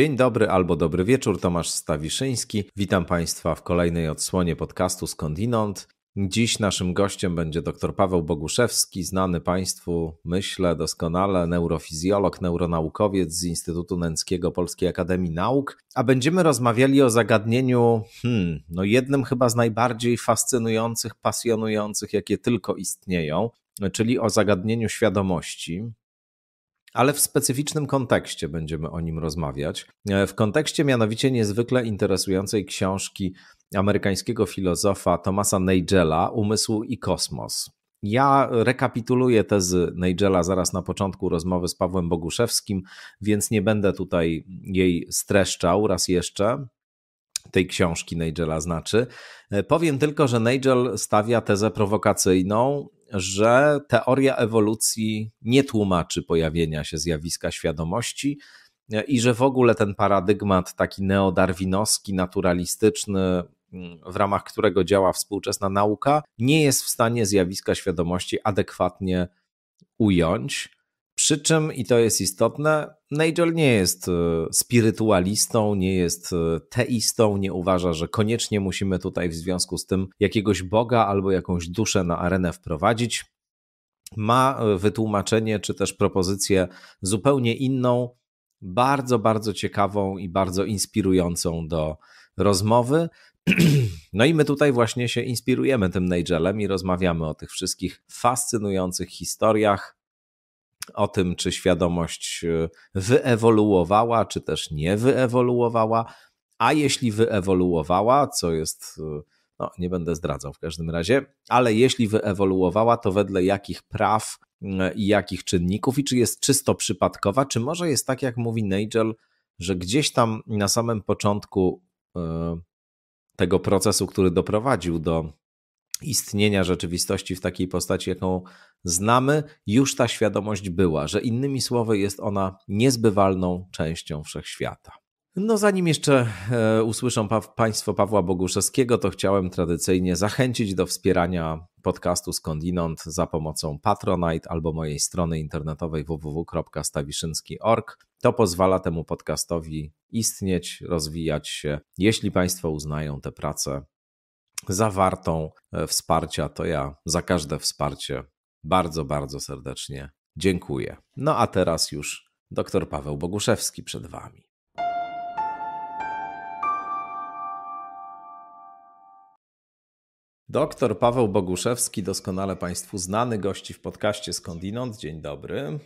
Dzień dobry albo dobry wieczór, Tomasz Stawiszyński. Witam Państwa w kolejnej odsłonie podcastu Skądinąd. Dziś naszym gościem będzie dr Paweł Boguszewski, znany Państwu, myślę doskonale, neurofizjolog, neuronaukowiec z Instytutu Nęckiego Polskiej Akademii Nauk, a będziemy rozmawiali o zagadnieniu, hmm, no jednym chyba z najbardziej fascynujących, pasjonujących, jakie tylko istnieją, czyli o zagadnieniu świadomości ale w specyficznym kontekście będziemy o nim rozmawiać. E, w kontekście mianowicie niezwykle interesującej książki amerykańskiego filozofa Tomasa Nagela Umysł i kosmos. Ja rekapituluję tezy Nigela zaraz na początku rozmowy z Pawłem Boguszewskim, więc nie będę tutaj jej streszczał raz jeszcze. Tej książki Nigela znaczy. E, powiem tylko, że Nagel stawia tezę prowokacyjną, że teoria ewolucji nie tłumaczy pojawienia się zjawiska świadomości e, i że w ogóle ten paradygmat taki neodarwinowski, naturalistyczny, mm, w ramach którego działa współczesna nauka, nie jest w stanie zjawiska świadomości adekwatnie ująć. Przy czym, i to jest istotne, Nigel nie jest e, spirytualistą, nie jest e, teistą, nie uważa, że koniecznie musimy tutaj w związku z tym jakiegoś Boga albo jakąś duszę na arenę wprowadzić. Ma e, wytłumaczenie czy też propozycję zupełnie inną, bardzo, bardzo ciekawą i bardzo inspirującą do rozmowy. No i my tutaj właśnie się inspirujemy tym Nigelem i rozmawiamy o tych wszystkich fascynujących historiach o tym, czy świadomość e, wyewoluowała, czy też nie wyewoluowała, a jeśli wyewoluowała, co jest, e, no nie będę zdradzał w każdym razie, ale jeśli wyewoluowała, to wedle jakich praw e, i jakich czynników i czy jest czysto przypadkowa, czy może jest tak, jak mówi Nigel, że gdzieś tam na samym początku tego procesu, który doprowadził do istnienia rzeczywistości w takiej postaci, jaką znamy, już ta świadomość była, że innymi słowy jest ona niezbywalną częścią wszechświata. No, zanim jeszcze e, usłyszą pa Państwo Pawła Boguszewskiego, to chciałem tradycyjnie zachęcić do wspierania podcastu Skądinąd za pomocą Patronite albo mojej strony internetowej www.stawiszynski.org. To pozwala temu podcastowi istnieć, rozwijać się. Jeśli Państwo uznają tę pracę zawartą e, wsparcia, to ja za każde wsparcie bardzo, bardzo serdecznie dziękuję. No a teraz już dr Paweł Boguszewski przed Wami. Doktor Paweł Boguszewski, doskonale Państwu znany, gości w podcaście Skądinąd. Dzień dobry.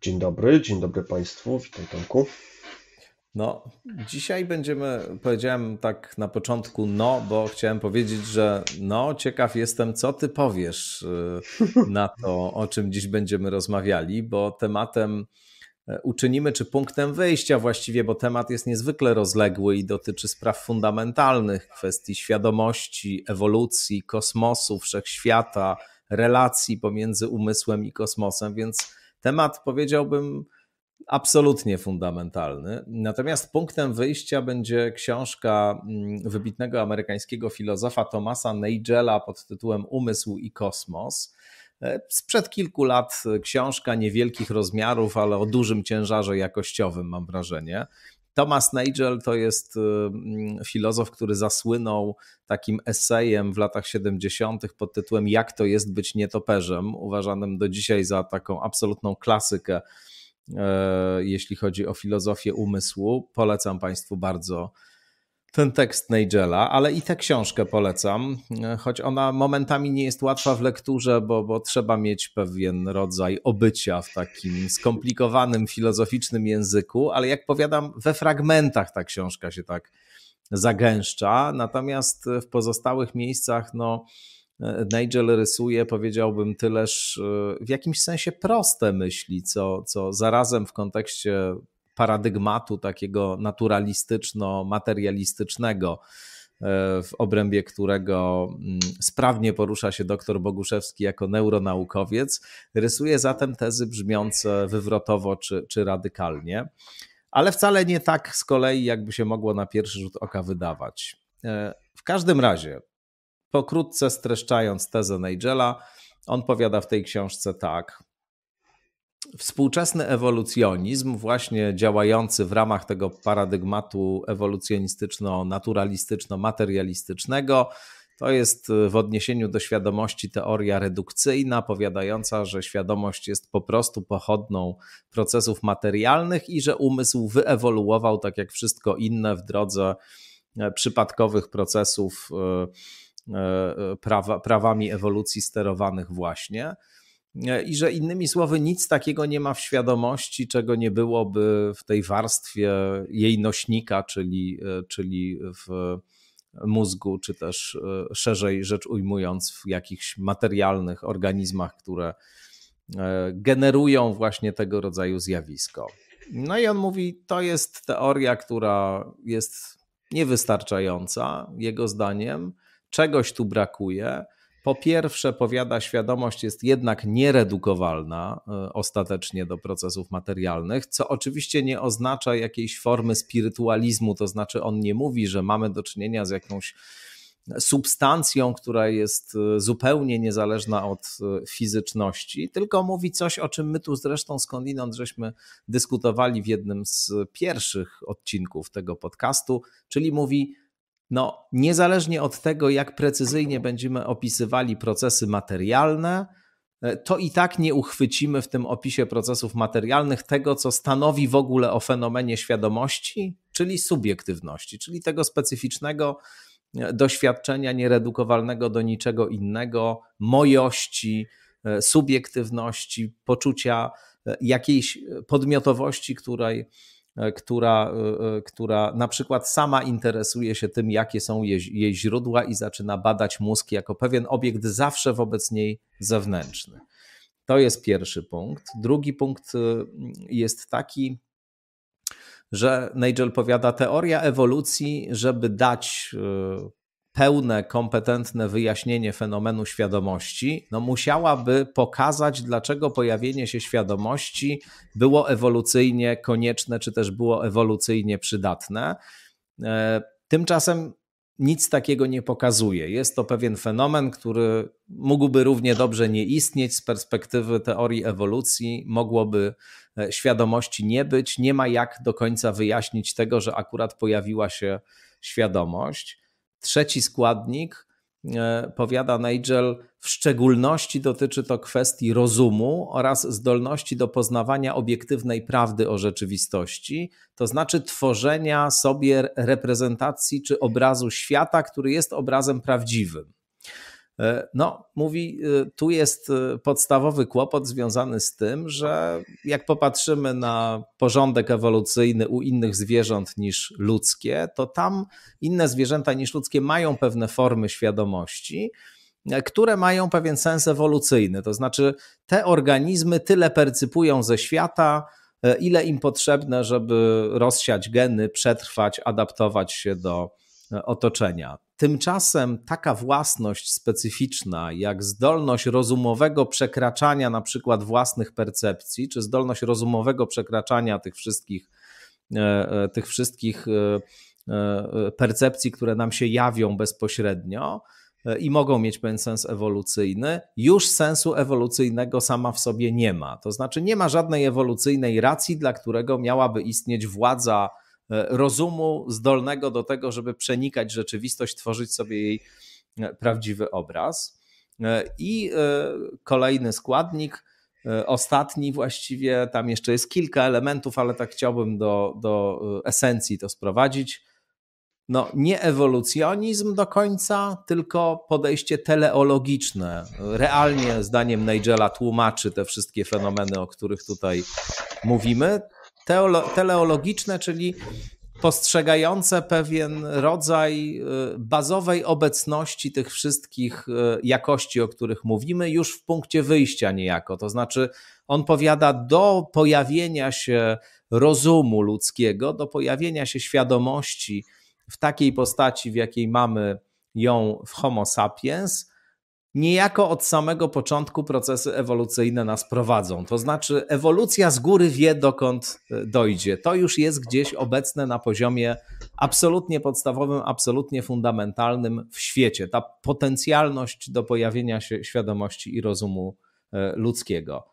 Dzień dobry, dzień dobry Państwu, witam Tomku. No, dzisiaj będziemy, powiedziałem tak na początku, no, bo chciałem powiedzieć, że no, ciekaw jestem, co ty powiesz y, na to, o czym dziś będziemy rozmawiali, bo tematem e, uczynimy, czy punktem wyjścia właściwie, bo temat jest niezwykle rozległy i dotyczy spraw fundamentalnych, kwestii świadomości, ewolucji, kosmosu, wszechświata, relacji pomiędzy umysłem i kosmosem, więc temat powiedziałbym absolutnie fundamentalny. Natomiast punktem wyjścia będzie książka mm, wybitnego amerykańskiego filozofa Thomasa Nagela pod tytułem Umysł i kosmos. E, sprzed kilku lat e, książka niewielkich rozmiarów, ale o dużym ciężarze jakościowym, mam wrażenie. Thomas Nagel to jest e, mm, filozof, który zasłynął takim esejem w latach 70. pod tytułem Jak to jest być nietoperzem, uważanym do dzisiaj za taką absolutną klasykę E, jeśli chodzi o filozofię umysłu. Polecam Państwu bardzo ten tekst Nigela, ale i tę książkę polecam, e, choć ona momentami nie jest łatwa w lekturze, bo, bo trzeba mieć pewien rodzaj obycia w takim skomplikowanym filozoficznym języku, ale jak powiadam, we fragmentach ta książka się tak zagęszcza, natomiast w pozostałych miejscach, no Nigel rysuje, powiedziałbym, tyleż e, w jakimś sensie proste myśli, co, co zarazem w kontekście paradygmatu takiego naturalistyczno-materialistycznego, e, w obrębie którego mm, sprawnie porusza się dr Boguszewski jako neuronaukowiec, rysuje zatem tezy brzmiące wywrotowo czy, czy radykalnie, ale wcale nie tak z kolei, jakby się mogło na pierwszy rzut oka wydawać. E, w każdym razie, Pokrótce streszczając tezę Nigela, on powiada w tej książce tak. Współczesny ewolucjonizm, właśnie działający w ramach tego paradygmatu ewolucjonistyczno-naturalistyczno-materialistycznego, to jest y, w odniesieniu do świadomości teoria redukcyjna, powiadająca, że świadomość jest po prostu pochodną procesów materialnych i że umysł wyewoluował tak jak wszystko inne w drodze e, przypadkowych procesów. Yy, E, prawa, prawami ewolucji sterowanych właśnie. E, I że innymi słowy, nic takiego nie ma w świadomości, czego nie byłoby w tej warstwie jej nośnika, czyli, e, czyli w mózgu, czy też szerzej rzecz ujmując, w jakichś materialnych organizmach, które generują właśnie tego rodzaju zjawisko. No i on mówi, to jest teoria, która jest niewystarczająca, jego zdaniem czegoś tu brakuje. Po pierwsze, powiada, świadomość jest jednak nieredukowalna e, ostatecznie do procesów materialnych, co oczywiście nie oznacza jakiejś formy spirytualizmu, to znaczy on nie mówi, że mamy do czynienia z jakąś substancją, która jest e, zupełnie niezależna od e, fizyczności, tylko mówi coś, o czym my tu zresztą skądinąd żeśmy dyskutowali w jednym z pierwszych odcinków tego podcastu, czyli mówi, no, niezależnie od tego, jak precyzyjnie będziemy opisywali procesy materialne, e, to i tak nie uchwycimy w tym opisie procesów materialnych tego, co stanowi w ogóle o fenomenie świadomości, czyli subiektywności, czyli tego specyficznego e, doświadczenia nieredukowalnego do niczego innego, mojości, e, subiektywności, poczucia jakiejś podmiotowości, której E, która, e, e, która na przykład sama interesuje się tym, jakie są jej, jej źródła i zaczyna badać mózg jako pewien obiekt zawsze wobec niej zewnętrzny. To jest pierwszy punkt. Drugi punkt jest taki, że Nigel powiada, teoria ewolucji, żeby dać pełne, kompetentne wyjaśnienie fenomenu świadomości, no musiałaby pokazać, dlaczego pojawienie się świadomości było ewolucyjnie konieczne, czy też było ewolucyjnie przydatne. E, tymczasem nic takiego nie pokazuje. Jest to pewien fenomen, który mógłby równie dobrze nie istnieć z perspektywy teorii ewolucji, mogłoby e, świadomości nie być. Nie ma jak do końca wyjaśnić tego, że akurat pojawiła się świadomość. Trzeci składnik, e, powiada Nigel, w szczególności dotyczy to kwestii rozumu oraz zdolności do poznawania obiektywnej prawdy o rzeczywistości, to znaczy tworzenia sobie reprezentacji czy obrazu świata, który jest obrazem prawdziwym. E, no, mówi, e, tu jest e, podstawowy kłopot związany z tym, że jak popatrzymy na porządek ewolucyjny u innych zwierząt niż ludzkie, to tam inne zwierzęta niż ludzkie mają pewne formy świadomości, które mają pewien sens ewolucyjny. To znaczy, te organizmy tyle percypują ze świata, ile im potrzebne, żeby rozsiać geny, przetrwać, adaptować się do otoczenia. Tymczasem taka własność specyficzna, jak zdolność rozumowego przekraczania na przykład własnych percepcji, czy zdolność rozumowego przekraczania tych wszystkich, e, e, tych wszystkich e, percepcji, które nam się jawią bezpośrednio i mogą mieć pewien sens ewolucyjny, już sensu ewolucyjnego sama w sobie nie ma. To znaczy nie ma żadnej ewolucyjnej racji, dla którego miałaby istnieć władza E, rozumu zdolnego do tego, żeby przenikać rzeczywistość, tworzyć sobie jej e, prawdziwy obraz. E, I kolejny składnik, ostatni właściwie, tam jeszcze jest kilka elementów, ale tak chciałbym do, do esencji to sprowadzić. No, nie ewolucjonizm do końca, tylko podejście teleologiczne. Realnie, zdaniem Nigela, tłumaczy te wszystkie fenomeny, o których tutaj mówimy teolo- teleologiczne, czyli postrzegające pewien rodzaj y, bazowej obecności tych wszystkich y, jakości, o których mówimy, już w punkcie wyjścia niejako. To znaczy, on powiada, do pojawienia się rozumu ludzkiego, do pojawienia się świadomości w takiej postaci, w jakiej mamy ją w Homo sapiens, niejako od samego początku procesy ewolucyjne nas prowadzą. To znaczy, ewolucja z góry wie, dokąd e, dojdzie. To już jest gdzieś obecne na poziomie absolutnie podstawowym, absolutnie fundamentalnym w świecie. Ta potencjalność do pojawienia się świadomości i rozumu e, ludzkiego.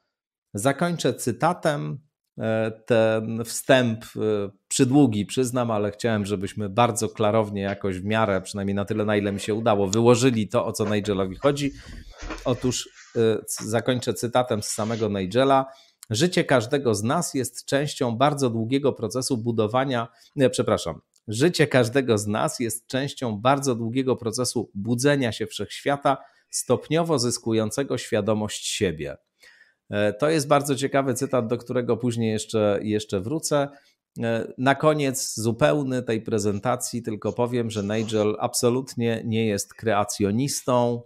Zakończę cytatem E, ten wstęp e, przydługi, przyznam, ale chciałem, żebyśmy bardzo klarownie jakoś w miarę, przynajmniej na tyle, na ile mi się udało, wyłożyli to, o co Nigelowi chodzi. Otóż e, zakończę cytatem z samego Nigela. Życie każdego z nas jest częścią bardzo długiego procesu budowania, nie, przepraszam, życie każdego z nas jest częścią bardzo długiego procesu budzenia się wszechświata, stopniowo zyskującego świadomość siebie. E, to jest bardzo ciekawy cytat, do którego później jeszcze, jeszcze wrócę. E, na koniec zupełny tej prezentacji tylko powiem, że Nigel absolutnie nie jest kreacjonistą,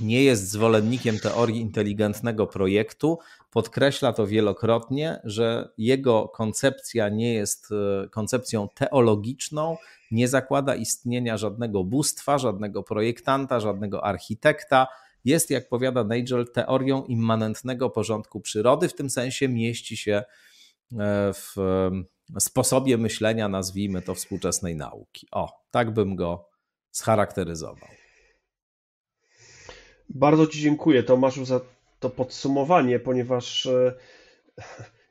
nie jest zwolennikiem teorii inteligentnego projektu. Podkreśla to wielokrotnie, że jego koncepcja nie jest e, koncepcją teologiczną, nie zakłada istnienia żadnego bóstwa, żadnego projektanta, żadnego architekta jest, jak powiada Nagel, teorią immanentnego porządku przyrody. W tym sensie mieści się e, w e, sposobie myślenia, nazwijmy to, współczesnej nauki. O, tak bym go scharakteryzował. Bardzo Ci dziękuję, Tomaszu, za to podsumowanie, ponieważ e,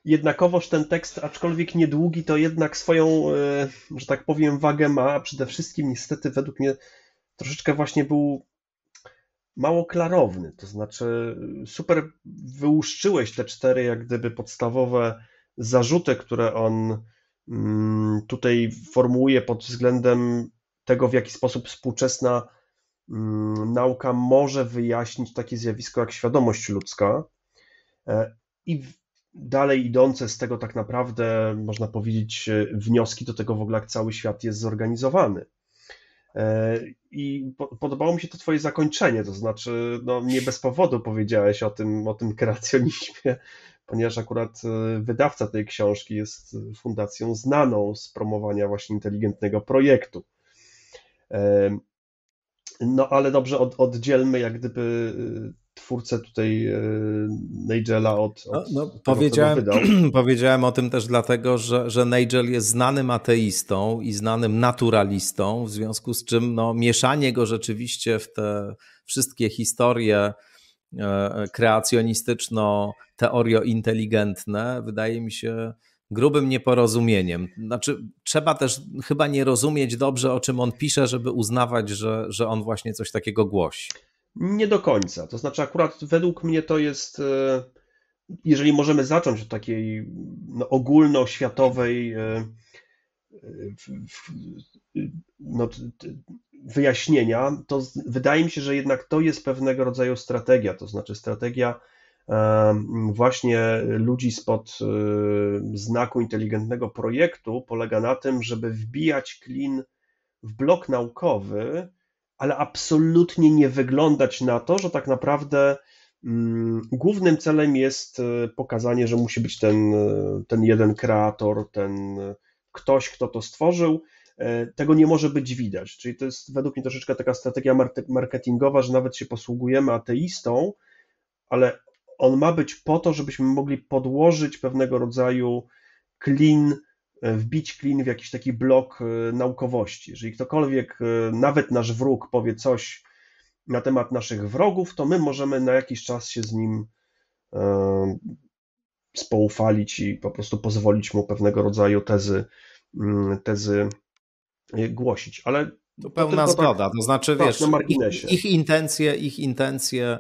jednakowoż ten tekst, aczkolwiek niedługi, to jednak swoją, że tak powiem, wagę ma, a przede wszystkim niestety według mnie troszeczkę właśnie był mało klarowny, to znaczy super wyłuszczyłeś te cztery jak gdyby podstawowe zarzuty, które on mm, tutaj formułuje pod względem tego, w jaki sposób współczesna mm, nauka może wyjaśnić takie zjawisko jak świadomość ludzka e, i dalej idące z tego tak naprawdę, można powiedzieć, wnioski do tego w ogóle, jak cały świat jest zorganizowany. E, I podobało mi się to twoje zakończenie, to znaczy, no nie bez powodu powiedziałeś o tym, o tym kreacjonizmie, ponieważ akurat e, wydawca tej książki jest fundacją znaną z promowania właśnie inteligentnego projektu. E, no ale dobrze, od, oddzielmy jak gdyby twórcę tutaj e, Nigela od, no, od no, no, tego, powiedziałem, powiedziałem o tym też dlatego, że, że Nigel jest znanym ateistą i znanym naturalistą, w związku z czym no, mieszanie go rzeczywiście w te wszystkie historie e, kreacjonistyczno-teorio-inteligentne wydaje mi się grubym nieporozumieniem. Znaczy, trzeba też chyba nie rozumieć dobrze, o czym on pisze, żeby uznawać, że, że on właśnie coś takiego głosi. Nie do końca. To znaczy, akurat według mnie to jest, e, jeżeli możemy zacząć od takiej no, ogólnoświatowej e, e, no, wyjaśnienia, to wydaje mi się, że jednak to jest pewnego rodzaju strategia, to znaczy strategia właśnie ludzi spod znaku inteligentnego projektu polega na tym, żeby wbijać klin w blok naukowy, ale absolutnie nie wyglądać na to, że tak naprawdę mm, głównym celem jest e, pokazanie, że musi być ten, e, ten jeden kreator, ten e, ktoś, kto to stworzył. Tego nie może być widać. Czyli to jest według mnie troszeczkę taka strategia marketingowa, że nawet się posługujemy ateistą, ale on ma być po to, żebyśmy mogli podłożyć pewnego rodzaju clean. E, wbić klin w jakiś taki blok e, naukowości. Jeżeli ktokolwiek, e, nawet nasz wróg, powie coś na temat naszych wrogów, to my możemy na jakiś czas się z nim spoufalić i po prostu pozwolić mu pewnego rodzaju tezy, mm, tezy głosić. Ale to pełna to tak- zgoda. Tak, to znaczy, tak, wiesz, ich, ich, intencje, ich intencje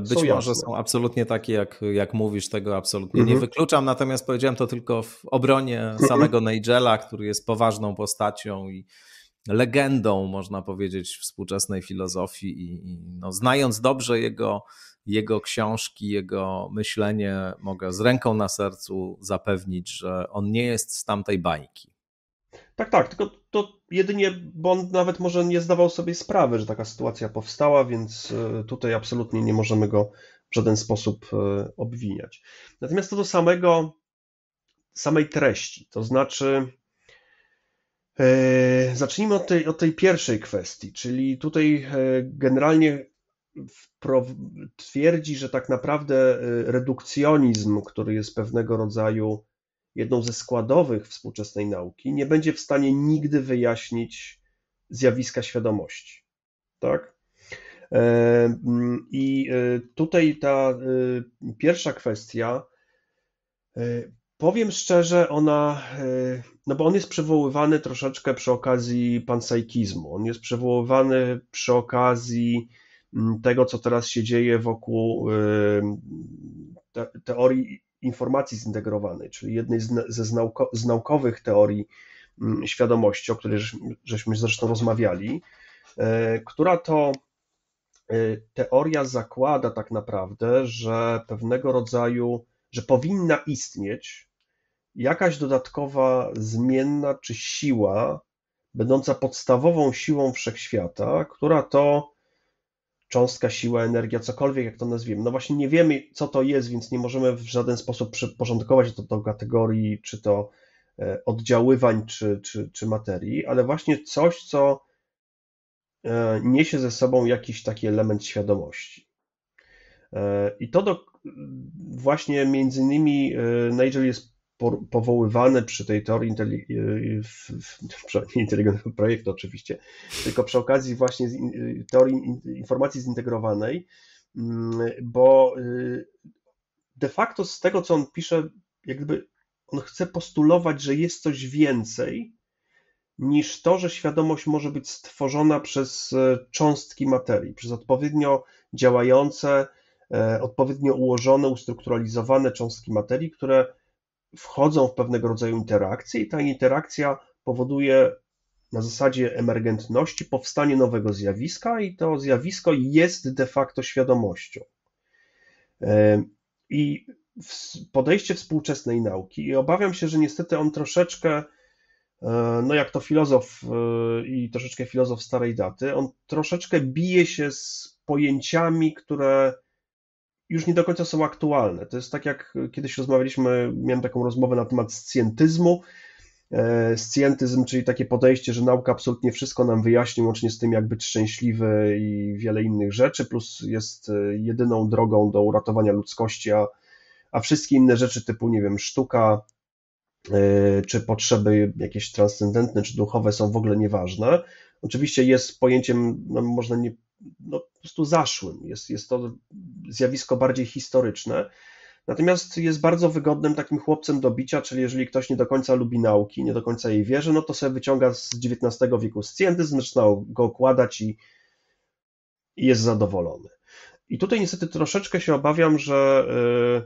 być są może są absolutnie takie, jak, jak mówisz, tego absolutnie mhm. nie wykluczam, natomiast powiedziałem to tylko w obronie mhm. samego Nigela, który jest poważną postacią i legendą, można powiedzieć, współczesnej filozofii i, i no, znając dobrze jego, jego książki, jego myślenie, mogę z ręką na sercu zapewnić, że on nie jest z tamtej bańki. Tak, tak, tylko to jedynie Bond nawet może nie zdawał sobie sprawy, że taka sytuacja powstała, więc e, tutaj absolutnie nie możemy go w żaden sposób e, obwiniać. Natomiast to do samego, samej treści, to znaczy e, zacznijmy od tej, od tej pierwszej kwestii, czyli tutaj generalnie twierdzi, że tak naprawdę redukcjonizm, który jest pewnego rodzaju jedną ze składowych współczesnej nauki, nie będzie w stanie nigdy wyjaśnić zjawiska świadomości. Tak? E, I e, tutaj ta e, pierwsza kwestia, powiem szczerze, ona, no bo on jest przywoływany troszeczkę przy okazji panpsychizmu. on jest przywoływany przy okazji tego, co teraz się dzieje wokół teorii informacji zintegrowanej, czyli jednej z, ze z naukowych teorii mm, świadomości, o której żeśmy zresztą rozmawiali, e, która to e, teoria zakłada tak naprawdę, że pewnego rodzaju, że powinna istnieć jakaś dodatkowa zmienna czy siła, będąca podstawową siłą wszechświata, która to cząstka, siła, energia, cokolwiek, jak to nazwiemy. No właśnie nie wiemy, co to jest, więc nie możemy w żaden sposób przyporządkować to do kategorii, czy to e, oddziaływań, czy, czy, czy materii, ale właśnie coś, co e, niesie ze sobą jakiś taki element świadomości. E, I to do, właśnie między innymi Nigel jest powoływane przy tej teorii y, y, inteligentnego projektu oczywiście, tylko przy okazji właśnie y, teorii informacji zintegrowanej, mm, bo de facto z tego, co on pisze, jakby on chce postulować, że jest coś więcej niż to, że świadomość może być stworzona przez e, cząstki materii, przez odpowiednio działające, e, odpowiednio ułożone, ustrukturalizowane cząstki materii, które wchodzą w pewnego rodzaju interakcję i ta interakcja powoduje na zasadzie emergentności powstanie nowego zjawiska i to zjawisko jest de facto świadomością. E, I podejście współczesnej nauki, i obawiam się, że niestety on troszeczkę, e, no jak to filozof e, i troszeczkę filozof starej daty, on troszeczkę bije się z pojęciami, które już nie do końca są aktualne. To jest tak jak kiedyś rozmawialiśmy, miałem taką rozmowę na temat scjentyzmu. E, scjentyzm, czyli takie podejście, że nauka absolutnie wszystko nam wyjaśni, łącznie z tym, jak być szczęśliwy i wiele innych rzeczy, plus jest e, jedyną drogą do uratowania ludzkości, a, a wszystkie inne rzeczy typu, nie wiem, sztuka, e, czy potrzeby jakieś transcendentne, czy duchowe są w ogóle nieważne. Oczywiście jest pojęciem, no, można nie no, po prostu zaszłym. Jest, jest to zjawisko bardziej historyczne. Natomiast jest bardzo wygodnym takim chłopcem do bicia, czyli jeżeli ktoś nie do końca lubi nauki, nie do końca jej wierzy, no to sobie wyciąga z XIX wieku scjentyzm, zaczyna go okładać i, i jest zadowolony. I tutaj niestety troszeczkę się obawiam, że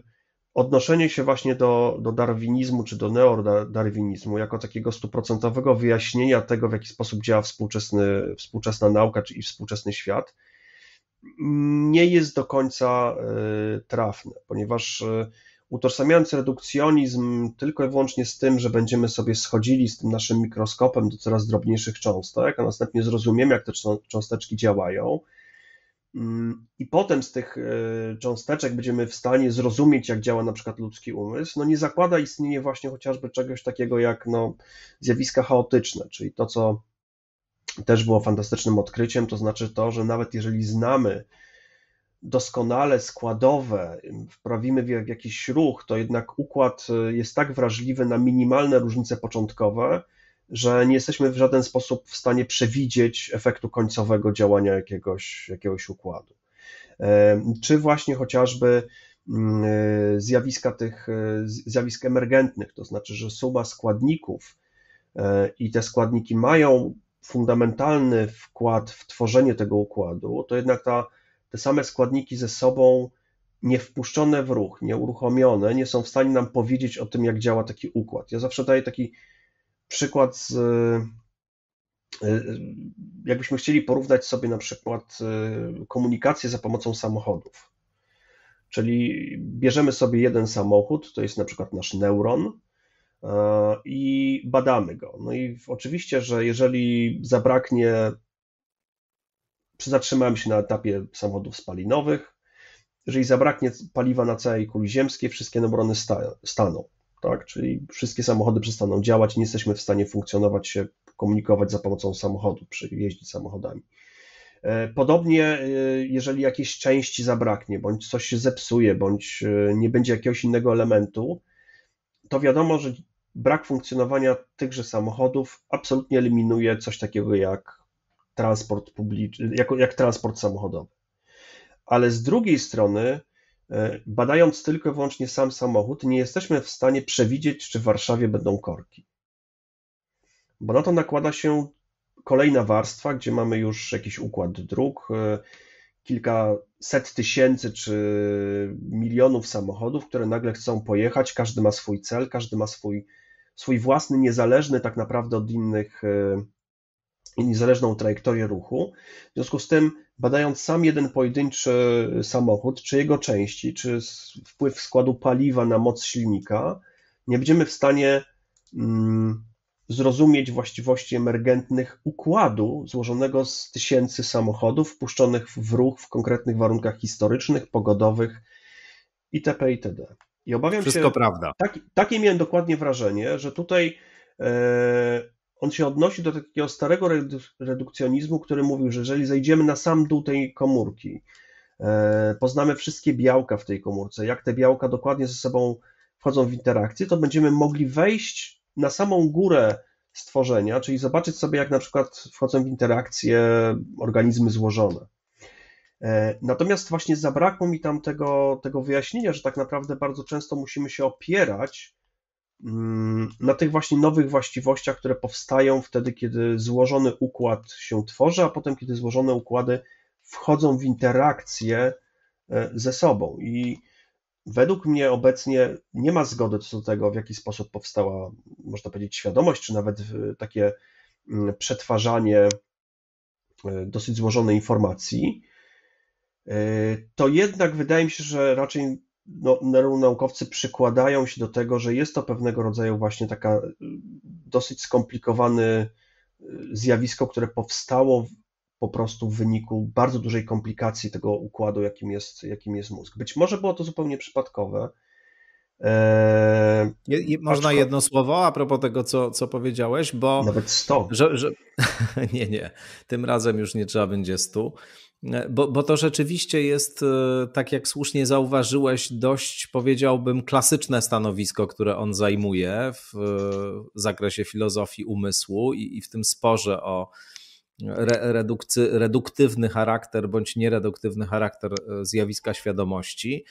y, odnoszenie się właśnie do, do darwinizmu czy do neodarwinizmu jako takiego stuprocentowego wyjaśnienia tego, w jaki sposób działa współczesny, współczesna nauka czy i współczesny świat, nie jest do końca y, trafne, ponieważ y, utożsamiając redukcjonizm tylko i wyłącznie z tym, że będziemy sobie schodzili z tym naszym mikroskopem do coraz drobniejszych cząstek, a następnie zrozumiemy, jak te cząsteczki działają, Mm, i potem z tych e, cząsteczek będziemy w stanie zrozumieć, jak działa na przykład ludzki umysł, no nie zakłada istnienie właśnie chociażby czegoś takiego jak no, zjawiska chaotyczne, czyli to, co też było fantastycznym odkryciem, to znaczy to, że nawet jeżeli znamy doskonale składowe, wprawimy w jakiś ruch, to jednak układ e, jest tak wrażliwy na minimalne różnice początkowe, że nie jesteśmy w żaden sposób w stanie przewidzieć efektu końcowego działania jakiegoś, jakiegoś układu. Czy właśnie chociażby mm, e, zjawiska tych, e, zjawisk emergentnych, to znaczy, że suma składników e, i te składniki mają fundamentalny wkład w tworzenie tego układu, to jednak ta, te same składniki ze sobą niewpuszczone w ruch, nieuruchomione, nie są w stanie nam powiedzieć o tym, jak działa taki układ. Ja zawsze daję taki przykład z, y, y, jakbyśmy chcieli porównać sobie na przykład y, komunikację za pomocą samochodów. Czyli bierzemy sobie jeden samochód, to jest na przykład nasz neuron, e, i badamy go. No i oczywiście, że jeżeli zabraknie, zatrzymałem się na etapie samochodów spalinowych, jeżeli zabraknie paliwa na całej kuli ziemskiej, wszystkie neurony staną tak? Czyli wszystkie samochody przestaną działać, nie jesteśmy w stanie funkcjonować, się komunikować za pomocą samochodu, jeździć samochodami. E, podobnie, e, jeżeli jakiejś części zabraknie, bądź coś się zepsuje, bądź e, nie będzie jakiegoś innego elementu, to wiadomo, że brak funkcjonowania tychże samochodów absolutnie eliminuje coś takiego jak transport publiczny, jak, jak transport samochodowy. Ale z drugiej strony, E, badając tylko i wyłącznie sam samochód, nie jesteśmy w stanie przewidzieć, czy w Warszawie będą korki. Bo na to nakłada się kolejna warstwa, gdzie mamy już jakiś układ dróg, e, kilkaset tysięcy czy milionów samochodów, które nagle chcą pojechać, każdy ma swój cel, każdy ma swój, swój własny, niezależny tak naprawdę od innych e, i niezależną trajektorię ruchu. W związku z tym, badając sam jeden pojedynczy samochód, czy jego części, czy wpływ składu paliwa na moc silnika, nie będziemy w stanie mm, zrozumieć właściwości emergentnych układu złożonego z tysięcy samochodów wpuszczonych w ruch w konkretnych warunkach historycznych, pogodowych itp. itd. I obawiam Wszystko się. Wszystko prawda. Tak, takie miałem dokładnie wrażenie, że tutaj. E, on się odnosi do takiego starego redukcjonizmu, który mówił, że jeżeli zejdziemy na sam dół tej komórki, e, poznamy wszystkie białka w tej komórce, jak te białka dokładnie ze sobą wchodzą w interakcję, to będziemy mogli wejść na samą górę stworzenia, czyli zobaczyć sobie, jak na przykład wchodzą w interakcję organizmy złożone. E, natomiast właśnie zabrakło mi tam tego, tego wyjaśnienia, że tak naprawdę bardzo często musimy się opierać Mm, na tych właśnie nowych właściwościach, które powstają wtedy, kiedy złożony układ się tworzy, a potem, kiedy złożone układy wchodzą w interakcję e, ze sobą. I według mnie obecnie nie ma zgody co do tego, w jaki sposób powstała, można powiedzieć, świadomość, czy nawet e, takie mm, przetwarzanie e, dosyć złożonej informacji. To jednak wydaje mi się, że raczej no, naukowcy przykładają się do tego, że jest to pewnego rodzaju właśnie taka y, dosyć skomplikowane y, zjawisko, które powstało po prostu w wyniku bardzo dużej komplikacji tego układu, jakim jest, jakim jest mózg. Być może było to zupełnie przypadkowe. Eee, można jedno słowo a propos tego, co, co powiedziałeś, bo. Nawet 100. Że, że... nie, nie. Tym razem już nie trzeba będzie 100. E, bo, bo to rzeczywiście jest, e, tak jak słusznie zauważyłeś, dość powiedziałbym klasyczne stanowisko, które on zajmuje w e, zakresie filozofii umysłu i, i w tym sporze o re, redukcy, reduktywny charakter bądź niereduktywny charakter zjawiska świadomości.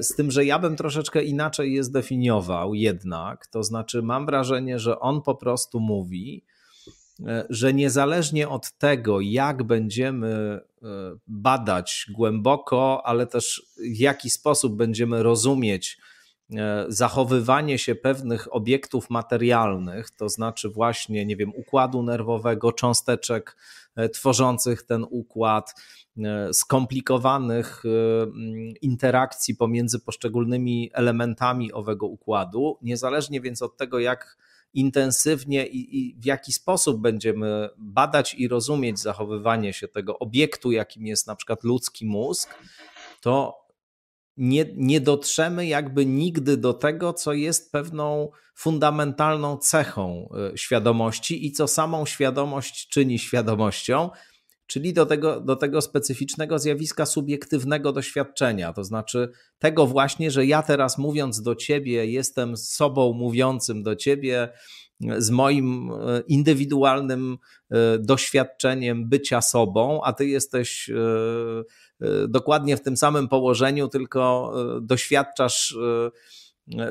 Z tym, że ja bym troszeczkę inaczej je zdefiniował, jednak, to znaczy, mam wrażenie, że on po prostu mówi, E, że niezależnie od tego, jak będziemy e, badać głęboko, ale też w jaki sposób będziemy rozumieć e, zachowywanie się pewnych obiektów materialnych, to znaczy właśnie, nie wiem, układu nerwowego, cząsteczek tworzących ten układ, skomplikowanych mm, interakcji pomiędzy poszczególnymi elementami owego układu, niezależnie więc od tego, jak intensywnie i, i, w jaki sposób będziemy badać i rozumieć zachowywanie się tego obiektu, jakim jest na przykład ludzki mózg, to nie, nie dotrzemy jakby nigdy do tego, co jest pewną fundamentalną cechą y, świadomości i co samą świadomość czyni świadomością, czyli do tego, do tego specyficznego zjawiska subiektywnego doświadczenia, to znaczy tego właśnie, że ja teraz mówiąc do ciebie, jestem sobą mówiącym do ciebie, z moim e, indywidualnym e, doświadczeniem bycia sobą, a ty jesteś e, dokładnie w tym samym położeniu, tylko doświadczasz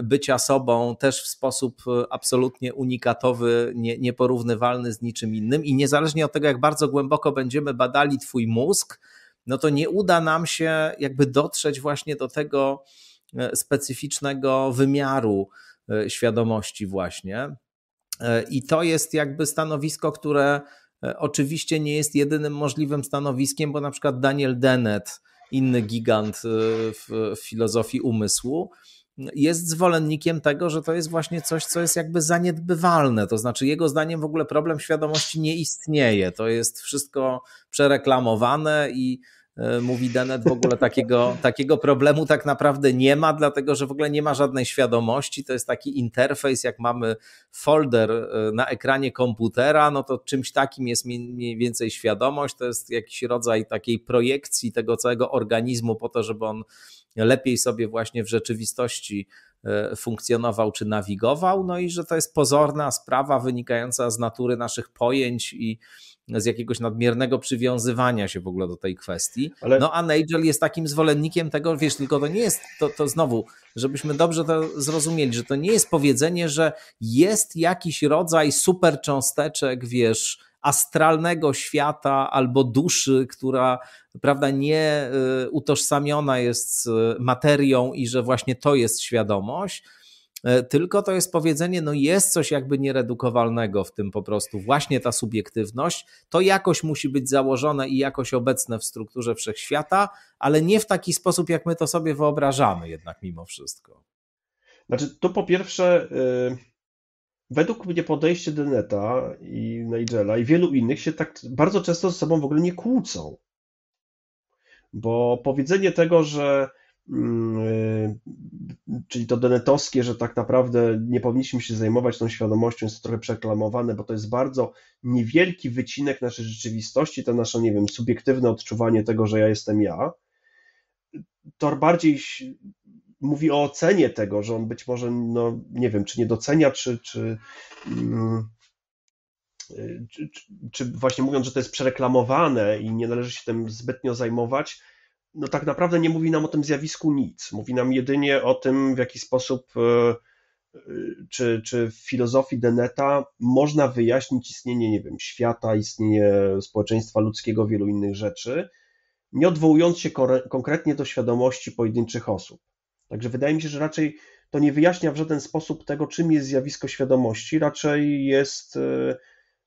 bycia sobą też w sposób e, absolutnie unikatowy, nie, nieporównywalny z niczym innym. I niezależnie od tego, jak bardzo głęboko będziemy badali Twój mózg, no to nie uda nam się jakby dotrzeć właśnie do tego e, specyficznego wymiaru e, świadomości, właśnie. I to jest jakby stanowisko, które oczywiście nie jest jedynym możliwym stanowiskiem, bo na przykład Daniel Dennett, inny gigant w filozofii umysłu, jest zwolennikiem tego, że to jest właśnie coś, co jest jakby zaniedbywalne. To znaczy, jego zdaniem w ogóle problem świadomości nie istnieje. To jest wszystko przereklamowane i E, mówi Denet, w ogóle takiego, takiego problemu tak naprawdę nie ma, dlatego że w ogóle nie ma żadnej świadomości. To jest taki interfejs, jak mamy folder e, na ekranie komputera, no to czymś takim jest mniej więcej świadomość. To jest jakiś rodzaj takiej projekcji tego całego organizmu po to, żeby on lepiej sobie właśnie w rzeczywistości e, funkcjonował czy nawigował, no i że to jest pozorna sprawa wynikająca z natury naszych pojęć i z jakiegoś nadmiernego przywiązywania się w ogóle do tej kwestii. Ale... No a Nigel jest takim zwolennikiem tego, wiesz, tylko to nie jest, to, to znowu, żebyśmy dobrze to zrozumieli, że to nie jest powiedzenie, że jest jakiś rodzaj super cząsteczek, wiesz, astralnego świata albo duszy, która prawda, nie y, utożsamiona jest z materią i że właśnie to jest świadomość, E, tylko to jest powiedzenie, no jest coś jakby nieredukowalnego w tym po prostu, właśnie ta subiektywność, to jakoś musi być założone i jakoś obecne w strukturze wszechświata, ale nie w taki sposób, jak my to sobie wyobrażamy jednak mimo wszystko. Znaczy, to po pierwsze, y, według mnie podejście Deneta i Nigela i wielu innych się tak bardzo często ze sobą w ogóle nie kłócą. Bo powiedzenie tego, że Mm, y, czyli to denetowskie, że tak naprawdę nie powinniśmy się zajmować tą świadomością, jest trochę przeklamowane, bo to jest bardzo niewielki wycinek naszej rzeczywistości, to nasze, nie wiem, subiektywne odczuwanie tego, że ja jestem ja. To bardziej mówi o ocenie tego, że on być może, no nie wiem, czy nie docenia, czy, czy, mm, y, czy, czy właśnie mówiąc, że to jest przereklamowane i nie należy się tym zbytnio zajmować, no tak naprawdę nie mówi nam o tym zjawisku nic. Mówi nam jedynie o tym, w jaki sposób e, e, czy, czy w filozofii Deneta można wyjaśnić istnienie, nie wiem, świata, istnienie społeczeństwa ludzkiego, wielu innych rzeczy, nie odwołując się konkretnie do świadomości pojedynczych osób. Także wydaje mi się, że raczej to nie wyjaśnia w żaden sposób tego, czym jest zjawisko świadomości, raczej jest e,